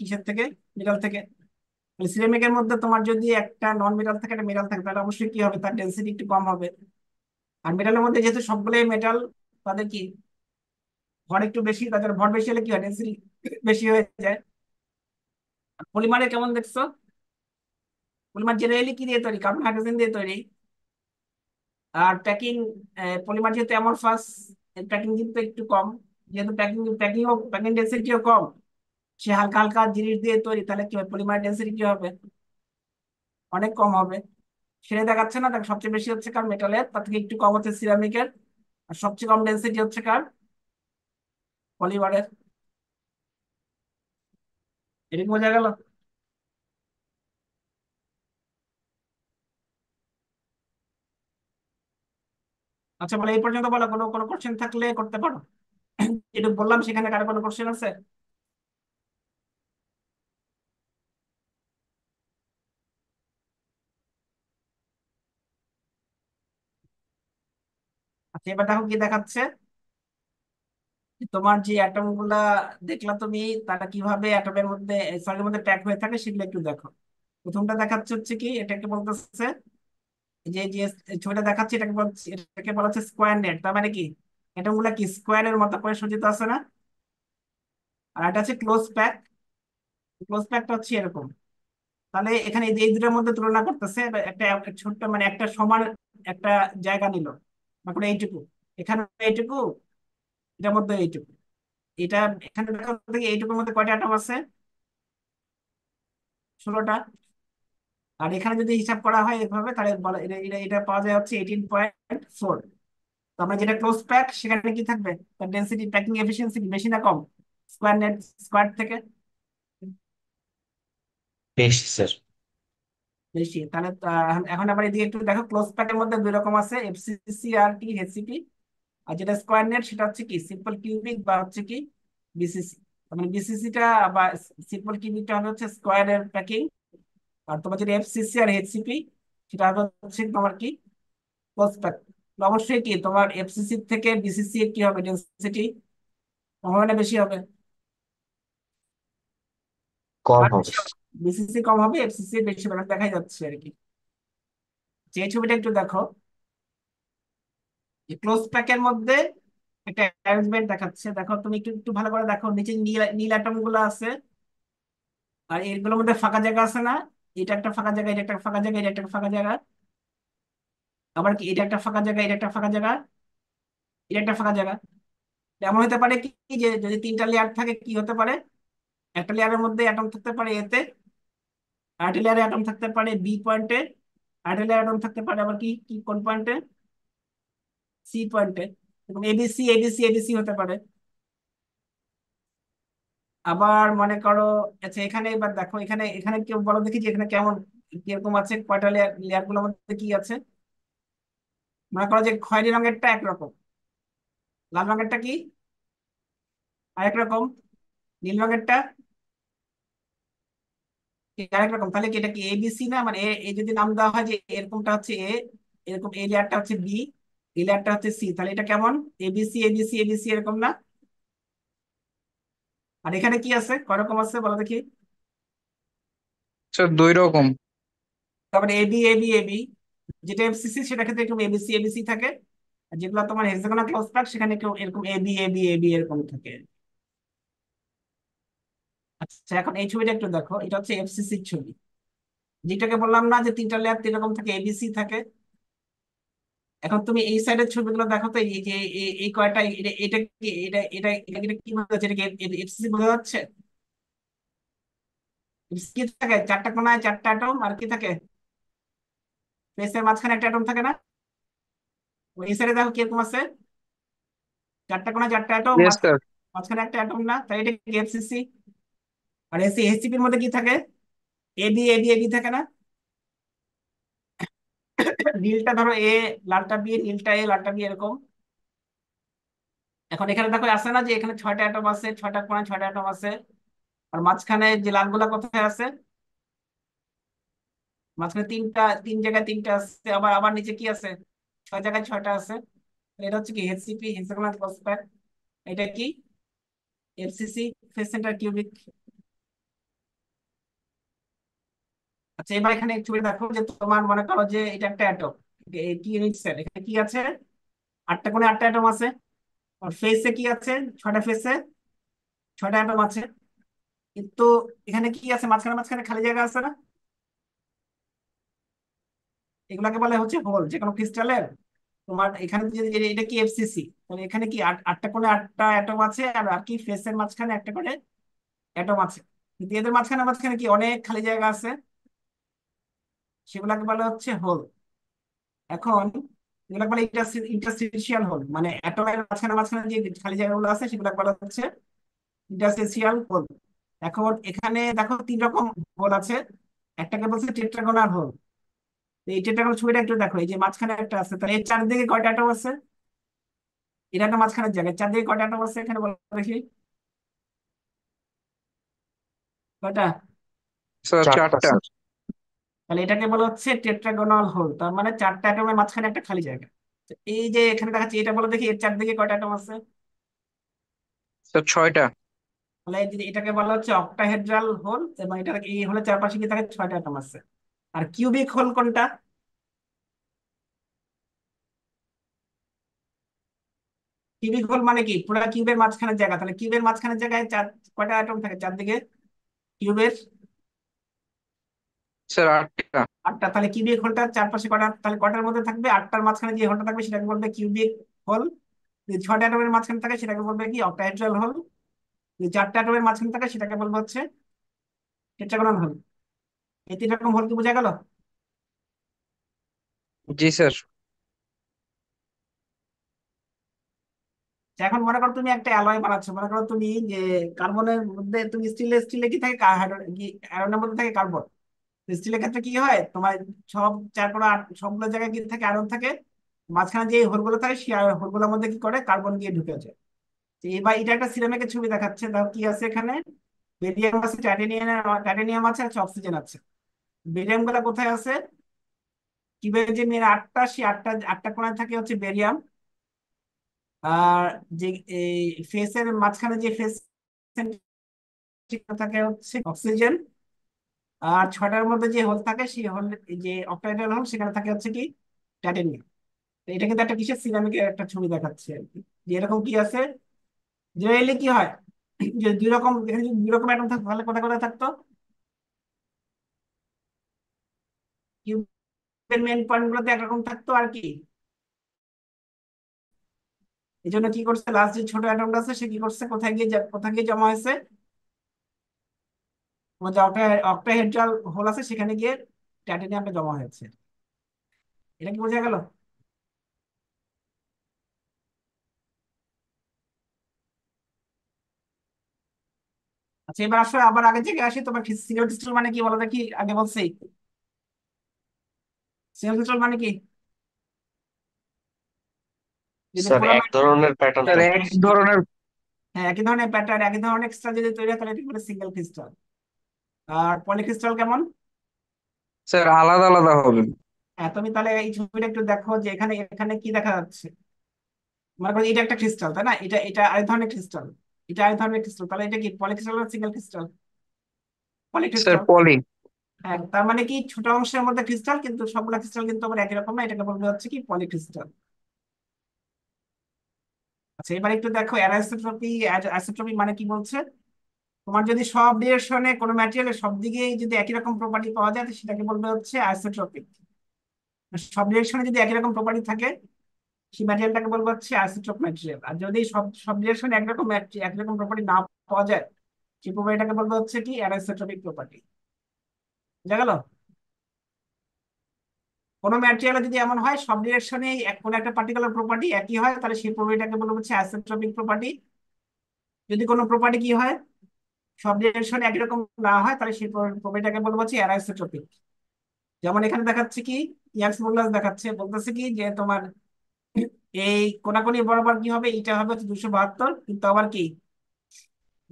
কিসের থেকে মেটাল থেকে সিরামিকের মধ্যে তোমার যদি একটা নন মেটাল থাকে একটা মেটাল থাকে তাহলে অবশ্যই কি হবে তার ডেন্সিটি একটু কম হবে আর মেটালের মধ্যে যেহেতু সবগুলোই মেটাল তাদের কি ভর একটু বেশি তাদের ভর বেশি হলে কি হয় ডেন্সিটি বেশি হয়ে যায় পলিমারে কেমন দেখছো পলিমার জেনারেলি কি দিয়ে তৈরি কার্বন হাইড্রোজেন দিয়ে তৈরি আর প্যাকিং পলিমার যেহেতু অ্যামরফাস প্যাকিং কিন্তু একটু কম যেহেতু প্যাকিং প্যাকিংও প্যাকিং ডেন্সিটিও কম সে হালকা হালকা জিনিস দিয়ে তৈরি তাহলে কি হবে পলিমার ডেন্সিটি কি হবে অনেক কম হবে সেটা দেখাচ্ছে না সবচেয়ে বেশি হচ্ছে কার মেটালের তার থেকে একটু কম হচ্ছে সিরামিকের আর সবচেয়ে কম ডেন্সিটি হচ্ছে কার পলিমারের এটা বোঝা গেল আচ্ছা বলে এই পর্যন্ত বলো কোনো কোনো কোশ্চেন থাকলে করতে পারো যেটুকু বললাম সেখানে কারো কোনো কোশ্চেন আছে আচ্ছা এবার দেখো কি দেখাচ্ছে তোমার যে অ্যাটম গুলা দেখলা তুমি তারা কিভাবে অ্যাটমের মধ্যে সলিডের মধ্যে প্যাক হয়ে থাকে সেগুলো একটু দেখো প্রথমটা দেখাচ্ছে হচ্ছে কি এটাকে বলতেছে যে যে ছবিটা দেখাচ্ছে এটাকে বলছে এটাকে বলা হচ্ছে স্কোয়ার নেট তার মানে কি অ্যাটম গুলা কি স্কোয়ারের মতো করে সজ্জিত আছে না আর এটা আছে ক্লোজ প্যাক ক্লোজ প্যাকটা হচ্ছে এরকম তাহলে এখানে এই দুটোর মধ্যে তুলনা করতেছে একটা ছোট্ট মানে একটা সমান একটা জায়গা নিল তারপরে এইটুকু এখানে এইটুকু এটার মধ্যে এইটুকু এটা এখানে থেকে এইটুকুর মধ্যে কয়টা অ্যাটম আছে ষোলোটা আর এখানে যদি হিসাব করা হয় এভাবে তাহলে এটা এটা পাওয়া যায় হচ্ছে এইটিন পয়েন্ট ফোর তো আমরা যেটা ক্লোজ প্যাক সেখানে কি থাকবে তার ডেন্সিটি প্যাকিং এফিসিয়েন্সি বেশি না কম স্কোয়ার নেট স্কোয়ার থেকে বেশি স্যার বেশি তাহলে এখন আবার এদিকে একটু দেখো ক্লোজ প্যাকের মধ্যে দুই রকম আছে এফসিসি আর কি এসিপি আর যেটা স্কোয়ার নেট সেটা হচ্ছে কি সিম্পল কিউবিক বা হচ্ছে কি বিসিসি মানে বিসিসিটা বা সিম্পল কিউবিকটা হচ্ছে এর প্যাকিং আর তোমার যেটা এফসিসি আর হেসিপি সেটা হচ্ছে তোমার কি ক্লোজ প্যাক অবশ্যই কি তোমার এফসিসি থেকে বিসিসি এর কি হবে ডেন্সিটি কম বেশি হবে কম হবে বিসিসি কম হবে এফসিসি বেশি ব্যালেন্স দেখাই যাচ্ছে আর কি যে ছবিটা একটু দেখো ক্লোজ প্যাকের মধ্যে একটা অ্যারেঞ্জমেন্ট দেখাচ্ছে দেখো তুমি একটু একটু ভালো করে দেখো নিচে নীল নীল অ্যাটম গুলো আছে আর এরগুলোর মধ্যে ফাঁকা জায়গা আছে না এটা একটা ফাঁকা জায়গা এটা একটা ফাঁকা জায়গা এটা একটা ফাঁকা জায়গা আবার কি এটা একটা ফাঁকা জায়গা এটা একটা ফাঁকা জায়গা এটা একটা ফাঁকা জায়গা এমন হতে পারে কি যে যদি তিনটা লেয়ার থাকে কি হতে পারে একটা লেয়ারের মধ্যে অ্যাটম থাকতে পারে এতে আর্টিলারি অ্যাটম থাকতে পারে বি পয়েন্টে আর্টিলারি অ্যাটম থাকতে পারে আবার কি কি কোন পয়েন্টে সি পয়েন্টে এবং এবিসি এবিসি এবিসি হতে পারে আবার মনে করো আচ্ছা এখানে এবার দেখো এখানে এখানে কেউ বলো দেখি যে এখানে কেমন কিরকম আছে কয়টা লেয়ার লেয়ার গুলোর মধ্যে কি আছে মনে করো যে খয়েরি রঙেরটা একরকম লাল রঙেরটা কি আরেক রকম নীল রঙেরটা আরেক রকম তাহলে কি এটা কি না মানে এ যদি নাম দেওয়া হয় যে এরকমটা হচ্ছে এ এরকম এ লেয়ারটা হচ্ছে বি লেয়ারটা হচ্ছে সি তাহলে এটা কেমন এরকম না আর এখানে কি আছে কয় রকম আছে বলো দেখি স্যার দুই রকম তারপরে বি এ বি যেটা এফসিসি সেটা ক্ষেত্রে একটু বি সি থাকে আর যেগুলো তোমার হেক্সাগোনাল ক্লোজ সেখানে একটু এরকম বি এ বি এরকম থাকে আচ্ছা এখন এই ছবিটা একটু দেখো এটা হচ্ছে এফসিসি ছবি যেটাকে বললাম না যে তিনটা লেয়ার তিন রকম থাকে এবিসি থাকে এখন তুমি এই সাইডের ছবিগুলো দেখো তো এই যে এই কয়টা এটা কি এটা এটা এটা কি বোঝা যাচ্ছে এটা এফসিসি বোঝা যাচ্ছে কি থাকে চারটা কোনায় চারটা অ্যাটম আর কি থাকে স্পেসের মাঝখানে একটা অ্যাটম থাকে না এই সাইডে দেখো কিরকম আছে চারটা কোনায় চারটা অ্যাটম মাঝখানে একটা অ্যাটম না তাই এটা এফসিসি আর মানে এসি এর মধ্যে কি থাকে এবি এবি এবি থাকে না নীলটা ধরো এ লালটা বি নীলটা এ লালটা বি এরকম এখন এখানে দেখো আছে না যে এখানে ছয়টা অ্যাটম আছে ছয়টা কোণে ছয়টা অ্যাটম আছে আর মাঝখানে যে লালগুলা কোথায় আছে মাঝখানে তিনটা তিন জায়গায় তিনটা আছে আবার আবার নিচে কি আছে ছয় জায়গায় ছয়টা আছে এটা হচ্ছে কি হেসিপি হেক্সাগোনাল প্রসপেক্ট এটা কি এফসিসি ফেস সেন্টার কিউবিক আচ্ছা এবার এখানে ছবি দেখো যে তোমার মনে করো যে এটা একটা অ্যাটম কি ইউনিট সেল এখানে কি আছে আটটা কোণে আটটা অ্যাটম আছে আর ফেসে কি আছে ছটা ফেসে ছয়টা অ্যাটম আছে কিন্তু এখানে কি আছে মাঝখানে মাঝখানে খালি জায়গা আছে না এগুলাকে বলে হচ্ছে হোল যে কোনো ক্রিস্টালের তোমার এখানে যদি এটা কি এফসিসি মানে এখানে কি আটটা কোণে আটটা অ্যাটম আছে আর আর কি ফেসের মাঝখানে একটা করে অ্যাটম আছে কিন্তু এদের মাঝখানে মাঝখানে কি অনেক খালি জায়গা আছে সেগুলাকে বলা হচ্ছে হোল এখন এগুলাকে বলে ইন্টারস্টিশিয়াল হোল মানে অ্যাটমের মাঝখানে মাঝখানে যে খালি জায়গাগুলো আছে সেগুলোকে বলা হচ্ছে ইন্টারস্টিশিয়াল হোল এখন এখানে দেখো তিন রকম হোল আছে একটাকে বলছে টেট্রাগোনাল হোল এই টেট্রাগোনাল ছবিটা একটু দেখো এই যে মাঝখানে একটা আছে তাহলে এর চারদিকে কয়টা অ্যাটম আছে এটা একটা মাঝখানের জায়গায় চারদিকে কয়টা অ্যাটম আছে এখানে বলা দেখি কয়টা চারটা তাহলে এটাকে বলা হচ্ছে টেট্রাগোনাল হোল তার মানে চারটা অ্যাটমের মাঝখানে একটা খালি জায়গা এই যে এখানে দেখাচ্ছি এটা বলো দেখি এর চারদিকে কয়টা অ্যাটম আছে ছয়টা তাহলে এটাকে বলা হচ্ছে অক্টাহেড্রাল হোল এবং এটা এই হলে চারপাশে কি থাকে ছয়টা অ্যাটম আছে আর কিউবিক হোল কোনটা কিউবিক হোল মানে কি পুরো কিউবের মাঝখানের জায়গা তাহলে কিউবের মাঝখানের জায়গায় চার কয়টা অ্যাটম থাকে চারদিকে কিউবের স্যার আটটা আটটা তাহলে কিউবিক হলটা চারপাশে কটা তাহলে কটার মধ্যে থাকবে আটটার মাঝখানে যে হলটা থাকবে সেটাকে বলবে কিউবিক হল ছটা অ্যাটমের মাঝখানে থাকে সেটাকে বলবে কি অক্টাহেড্রাল হল চারটা অ্যাটমের মাঝখানে থাকে সেটাকে বলবো হচ্ছে টেট্রাগোনাল হল এই তিন রকম হল কি বোঝা গেল জি স্যার এখন মনে করো তুমি একটা অ্যালয় বানাচ্ছো মনে করো তুমি যে কার্বনের মধ্যে তুমি স্টিলে স্টিলে কি থাকে অ্যারোনের মধ্যে থাকে কার্বন স্টিলের ক্ষেত্রে কি হয় তোমার সব চার কোনো সবগুলো জায়গায় কি থাকে আয়রন থাকে মাঝখানে যে হোলগুলো থাকে সেই হোলগুলোর মধ্যে কি করে কার্বন গিয়ে ঢুকে যায় তো এবার এটা একটা এর ছবি দেখাচ্ছে তাও কি আছে এখানে বেরিয়াম আছে টাইটেনিয়াম টাইটেনিয়াম আছে আছে অক্সিজেন আছে বেরিয়াম গুলা কোথায় আছে কিভাবে যে মেয়ের আটটা সে আটটা আটটা কোনায় থাকে হচ্ছে বেরিয়াম আর যে এই ফেসের মাঝখানে যে ফেস থাকে হচ্ছে অক্সিজেন আর ছটার মধ্যে যে হোল থাকে সেই হল যে অক্টাইডাল হল সেখানে থাকে হচ্ছে কি টাইটেনিয়াম এটা কিন্তু একটা কিসের সিরামিকের একটা ছবি দেখাচ্ছে আর কি যে এরকম কি আছে জেনারেলি কি হয় যে দুই রকম এখানে যদি দুই রকম অ্যাটম থাকতো তাহলে কোথায় কোথায় থাকতো মেন পয়েন্ট গুলোতে একরকম থাকতো আর কি এই জন্য কি করছে লাস্ট যে ছোট অ্যাটমটা আছে সে কি করছে কোথায় গিয়ে কোথায় গিয়ে জমা হয়েছে মধ্যে অক্টাহেড্রাল হোল আছে সেখানে গিয়ে টাইটানিয়ামটা জমা হয়েছে এটা কি বোঝা গেল আচ্ছা এবার আসলে আবার আগে থেকে আসি তোমার সিঙ্গেল সিনোডিস্টল মানে কি বলো দেখি আগে বলছি সিঙ্গেল সিনোডিস্টল মানে কি স্যার এক ধরনের প্যাটার্ন এক ধরনের হ্যাঁ একই ধরনের প্যাটার্ন একই ধরনের ক্রিস্টাল যদি তৈরি হয় তাহলে এটাকে বলে সিঙ্গেল ক্রিস্টাল আর পলিক্রিস্টাল কেমন স্যার আলাদা আলাদা হবে হ্যাঁ তুমি তাহলে এই ছবিটা একটু দেখো যে এখানে এখানে কি দেখা যাচ্ছে মনে করো এটা একটা ক্রিস্টাল তাই না এটা এটা আরেক ধরনের ক্রিস্টাল এটা আরেক ধরনের ক্রিস্টাল তাহলে এটা কি পলিক্রিস্টাল না সিঙ্গেল ক্রিস্টাল পলিক্রিস্টাল পলি হ্যাঁ তার মানে কি ছোট অংশের মধ্যে ক্রিস্টাল কিন্তু সবগুলো ক্রিস্টাল কিন্তু আমার একই রকম না এটাকে বলবে হচ্ছে কি পলিক্রিস্টাল আচ্ছা এবার একটু দেখো অ্যানিসোট্রপি অ্যানিসোট্রপি মানে কি বলছে তোমার যদি সব রিয়েকশনে কোনো ম্যাটেরিয়ালের সব দিকে যদি একই রকম প্রপার্টি পাওয়া যায় সেটাকে বলবে হচ্ছে আইসোট্রপিক সব রিয়েকশনে যদি একই রকম প্রপার্টি থাকে সেই ম্যাটেরিয়ালটাকে বলবো হচ্ছে আইসোট্রপ ম্যাটেরিয়াল আর যদি সব সব রিয়েকশনে একরকম একরকম প্রপার্টি না পাওয়া যায় সেই প্রপার্টিটাকে বলবো হচ্ছে কি অ্যানাইসোট্রপিক প্রপার্টি বুঝা গেল কোনো ম্যাটেরিয়ালে যদি এমন হয় সব ডিরেকশনে কোনো একটা পার্টিকুলার প্রপার্টি একই হয় তাহলে সেই প্রপার্টিটাকে বলবো হচ্ছে অ্যাসেট্রপিক প্রপার্টি যদি কোনো প্রপার্টি কি হয় সব ডিরেকশন একইরকম না হয় তাহলে সেই প্রপার্টিটাকে বলবো হচ্ছে অ্যানিসোট্রপিক যেমন এখানে দেখাচ্ছে কি ইয়াংস মডুলাস দেখাচ্ছে বলতেছে কি যে তোমার এই কোনাকুনি বরাবর কি হবে এটা হবে হচ্ছে দুশো বাহাত্তর কিন্তু আবার কি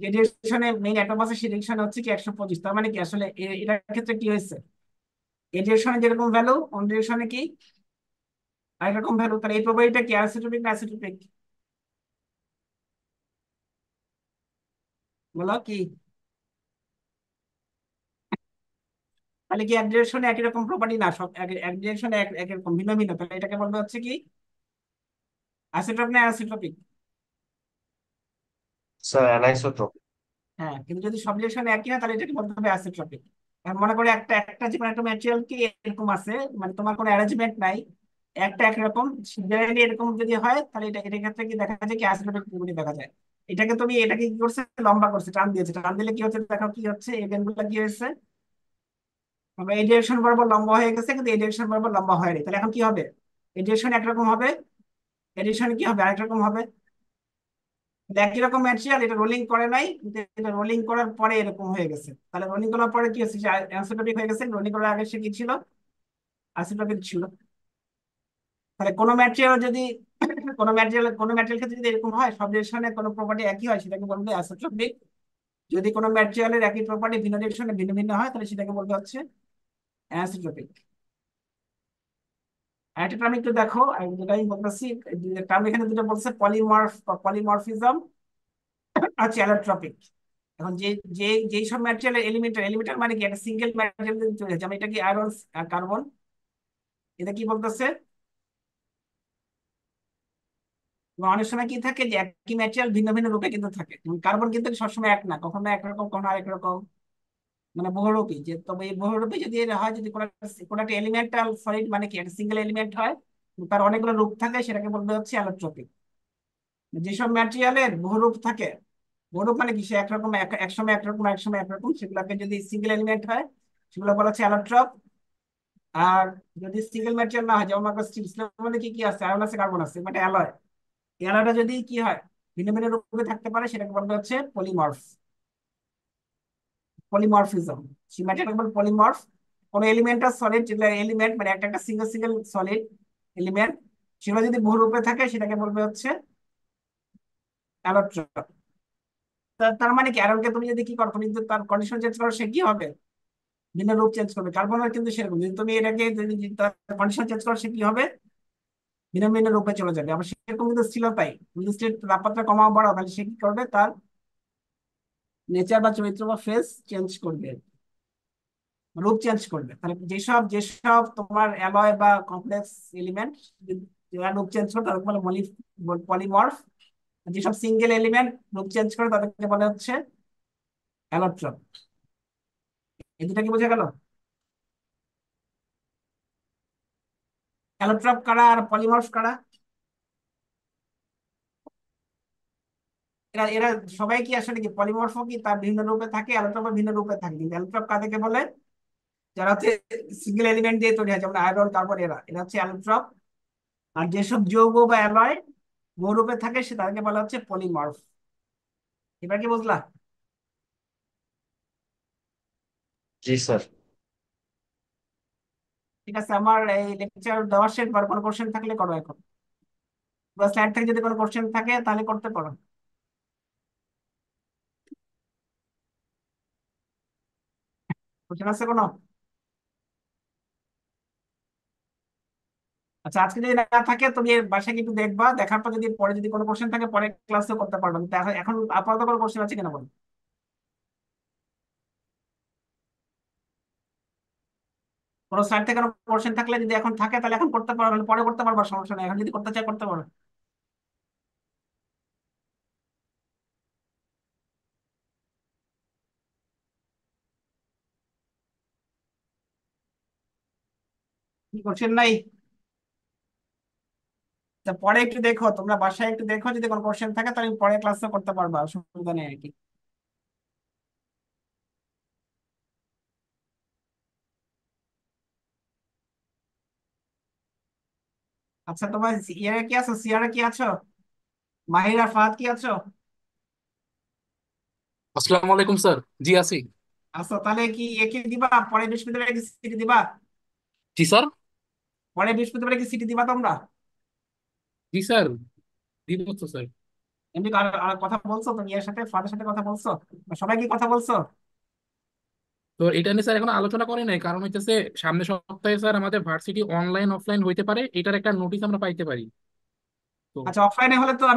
যে ডিরেকশনে মেইন অ্যাটম আছে সেই ডিরেকশন হচ্ছে কি একশো পঁচিশ তার মানে কি আসলে এটার ক্ষেত্রে কি হয়েছে এই ডিরেকশনে যেরকম ভ্যালু অন ডিরেকশনে কি আরেক ভ্যালু তাহলে এই প্রপার্টিটা কি অ্যানিসোট্রপিক না অ্যানিসোট্রপিক বলো তাহলে কি এক ডিরেকশনে একই রকম প্রপার্টি না সব এক ডিরেকশনে এক রকম ভিন্ন ভিন্ন তাহলে এটাকে বলবে হচ্ছে কি না স্যার হ্যাঁ কিন্তু যদি সব ডিরেকশনে একই হয় তাহলে এটাকে বলতে হবে আর মনে করো একটা একটা যে একটা ম্যাটেরিয়াল কি এরকম আছে মানে তোমার কোনো অ্যারেঞ্জমেন্ট নাই একটা একরকম এরকম যদি হয় তাহলে এটা এটার ক্ষেত্রে কি দেখা যায় কি অ্যাসিটোপিক দেখা যায় এটাকে তুমি এটাকে কি করছে লম্বা করছে টান দিয়েছে টান দিলে কি হচ্ছে দেখো কি হচ্ছে এই বেনগুলো কি হয়েছে এই ডিরেকশন বরাবর লম্বা হয়ে গেছে কিন্তু এই ডিরেকশন বরাবর লম্বা হয়নি তাহলে এখন কি হবে এই ডিরেকশন একরকম হবে এই ডিরেকশন কি হবে আরেক রকম হবে একই রকম ম্যাটেরিয়াল এটা রোলিং করে নাই কিন্তু এটা রোলিং করার পরে এরকম হয়ে গেছে তাহলে রোলিং করার পরে কি হচ্ছে অ্যানসোট্রপিক হয়ে গেছে রোলিং করার আগে সে কি ছিল আইসোট্রপিক ছিল তাহলে কোনো ম্যাটেরিয়াল যদি কোনো ম্যাটেরিয়াল কোনো ম্যাটেরিয়াল ক্ষেত্রে যদি এরকম হয় সব ডিরেকশনে কোনো প্রপার্টি একই হয় সেটাকে বলবে অ্যাসোট্রপিক যদি কোনো ম্যাটেরিয়ালের একই প্রপার্টি ভিন্ন ডিরেকশনে ভিন্ন ভিন্ন হয় তাহলে সেটাকে বলতে হচ্ছে অ্যাসোট্রপিক একটা টার্ম একটু দেখো আমি বলতেছি টার্ম এখানে দুটো বলছে পলিমর্ফ পলিমরফিজম হচ্ছে অ্যালোট্রপিক এখন যে যে যেই সব ম্যাটেরিয়ালের এলিমেন্টাল এলিমেন্টাল মানে কি একটা সিঙ্গেল ম্যাটেরিয়াল যেমন এটা কি আয়রন কার্বন এটা কি বলতেছে অনেক সময় কি থাকে যে একই ম্যাটেরিয়াল ভিন্ন ভিন্ন রূপে কিন্তু থাকে কার্বন কিন্তু সবসময় এক না কখনো একরকম কখনো আরেক রকম মানে বহুরূপী যে তবে এই বহুরূপী যদি হয় যদি কোনো একটা এলিমেন্টাল সলিড মানে কি একটা সিঙ্গেল এলিমেন্ট হয় তার অনেকগুলো রূপ থাকে সেটাকে বলতে হচ্ছে অ্যালোট্রপিক যেসব ম্যাটেরিয়ালের বহুরূপ থাকে বহুরূপ মানে কি সে একরকম একসময় একরকম একসময় একরকম সেগুলোকে যদি সিঙ্গেল এলিমেন্ট হয় সেগুলো বলা হচ্ছে অ্যালোট্রপ আর যদি সিঙ্গেল ম্যাটেরিয়াল না হয় যেমন আমার মানে কি কি আছে আয়রন আছে কার্বন আছে মানে অ্যালয় অ্যালাটা যদি কি হয় ভিন্ন ভিন্ন রূপে থাকতে পারে সেটাকে বলা হচ্ছে পলিমর্ফ পলিমর্ফিজম সিমেট্রিক বলে পলিমর্ফ কোন এলিমেন্ট আর সলিড এলিমেন্ট মানে একটা একটা সিঙ্গেল সিঙ্গেল সলিড এলিমেন্ট সেটা যদি রূপে থাকে সেটাকে বলবে হচ্ছে অ্যালোট্রপ তার মানে কি অ্যারনকে তুমি যদি কি করো তুমি যদি তার কন্ডিশন চেঞ্জ করো সে কি হবে ভিন্ন রূপ চেঞ্জ করবে কার্বন কিন্তু সেরকম যদি তুমি এটাকে যদি কন্ডিশন চেঞ্জ করো সে কি হবে ভিন্ন রূপে চলে যাবে আবার সেরকম কিন্তু স্থিরতাই স্টেট তাপমাত্রা কমাও বাড়াও তাহলে সে কি করবে তার নেচার বা চরিত্র বা ফেস চেঞ্জ করবে রূপ চেঞ্জ করবে তাহলে যেসব যেসব তোমার অ্যালয় বা কমপ্লেক্স এলিমেন্ট যারা রূপ চেঞ্জ করে তাদেরকে বলে মলি পলিমর্ফ যেসব সিঙ্গেল এলিমেন্ট রূপ চেঞ্জ করে তাদেরকে বলে হচ্ছে অ্যালোট্রপ এই দুটা কি বোঝা গেল অ্যালোট্রপ কারা আর পলিমার্স কারা এরা এরা সবাই কি আসলে কি পলিমর্ফ কি তার ভিন্ন রূপে থাকে অ্যালোট্রপ ভিন্ন রূপে থাকে কিন্তু অ্যালোট্রপ কাদেরকে বলে যারা হচ্ছে সিঙ্গেল এলিমেন্ট দিয়ে তৈরি হয় যেমন আয়রন কার্বন এরা এরা হচ্ছে অ্যালোট্রপ আর যেসব যৌগ বা অ্যালয় বহুরূপে থাকে সে তাদেরকে বলা হচ্ছে পলিমর্ফ এবার কি বুঝলা জি স্যার ঠিক আছে আমার এই লেকচার দেওয়া শেষ বার কোনো কোশ্চেন থাকলে করো এখন বা স্লাইড থেকে যদি কোনো কোশ্চেন থাকে তাহলে করতে পারো কোশ্চেন আছে কোনো আচ্ছা আজকে যদি না থাকে তুমি বাসায় কিন্তু দেখবা দেখার পর যদি পরে যদি কোনো কোশ্চেন থাকে পরে ক্লাসে করতে পারবে এখন আপাতত কোনো কোশ্চেন আছে কিনা বলো কোনো সাইড থেকে কোনো পোর্শন থাকলে যদি এখন থাকে তাহলে এখন করতে পারো পরে করতে পারবো সমস্যা নেই এখন যদি করতে চাই করতে পারো কি কোশ্চেন পরে একটু দেখো তোমরা বাসায় একটু দেখো যদি কোনো কোশ্চেন থাকে তাহলে পরে ক্লাসও করতে পারবা অসুবিধা নেই আর কি আচ্ছা তোমার ইয়ারে কি আছো সিয়ারে কি আছো মাহিরা ফাহাদ কি আছো আসসালামু আলাইকুম স্যার জি আছি আচ্ছা তাহলে কি একে ইয়ে দিবা পরে বৃহস্পতিবারে কি সিটি দিবা জি স্যার পরে বৃহস্পতিবারে কি সিটি দিবা তোমরা জি স্যার দিব তো স্যার এমনি কথা বলছো তুমি ইয়ার সাথে ফাদার সাথে কথা বলছো সবাই কি কথা বলছো তো এটা নিয়ে স্যার এখন আলোচনা করে নাই কারণ হচ্ছে সামনে সপ্তাহে স্যার আমাদের ভার্সিটি অনলাইন অফলাইন হইতে পারে এটার একটা নোটিশ আমরা পাইতে পারি তো আচ্ছা অফলাইনে হলে তো আমি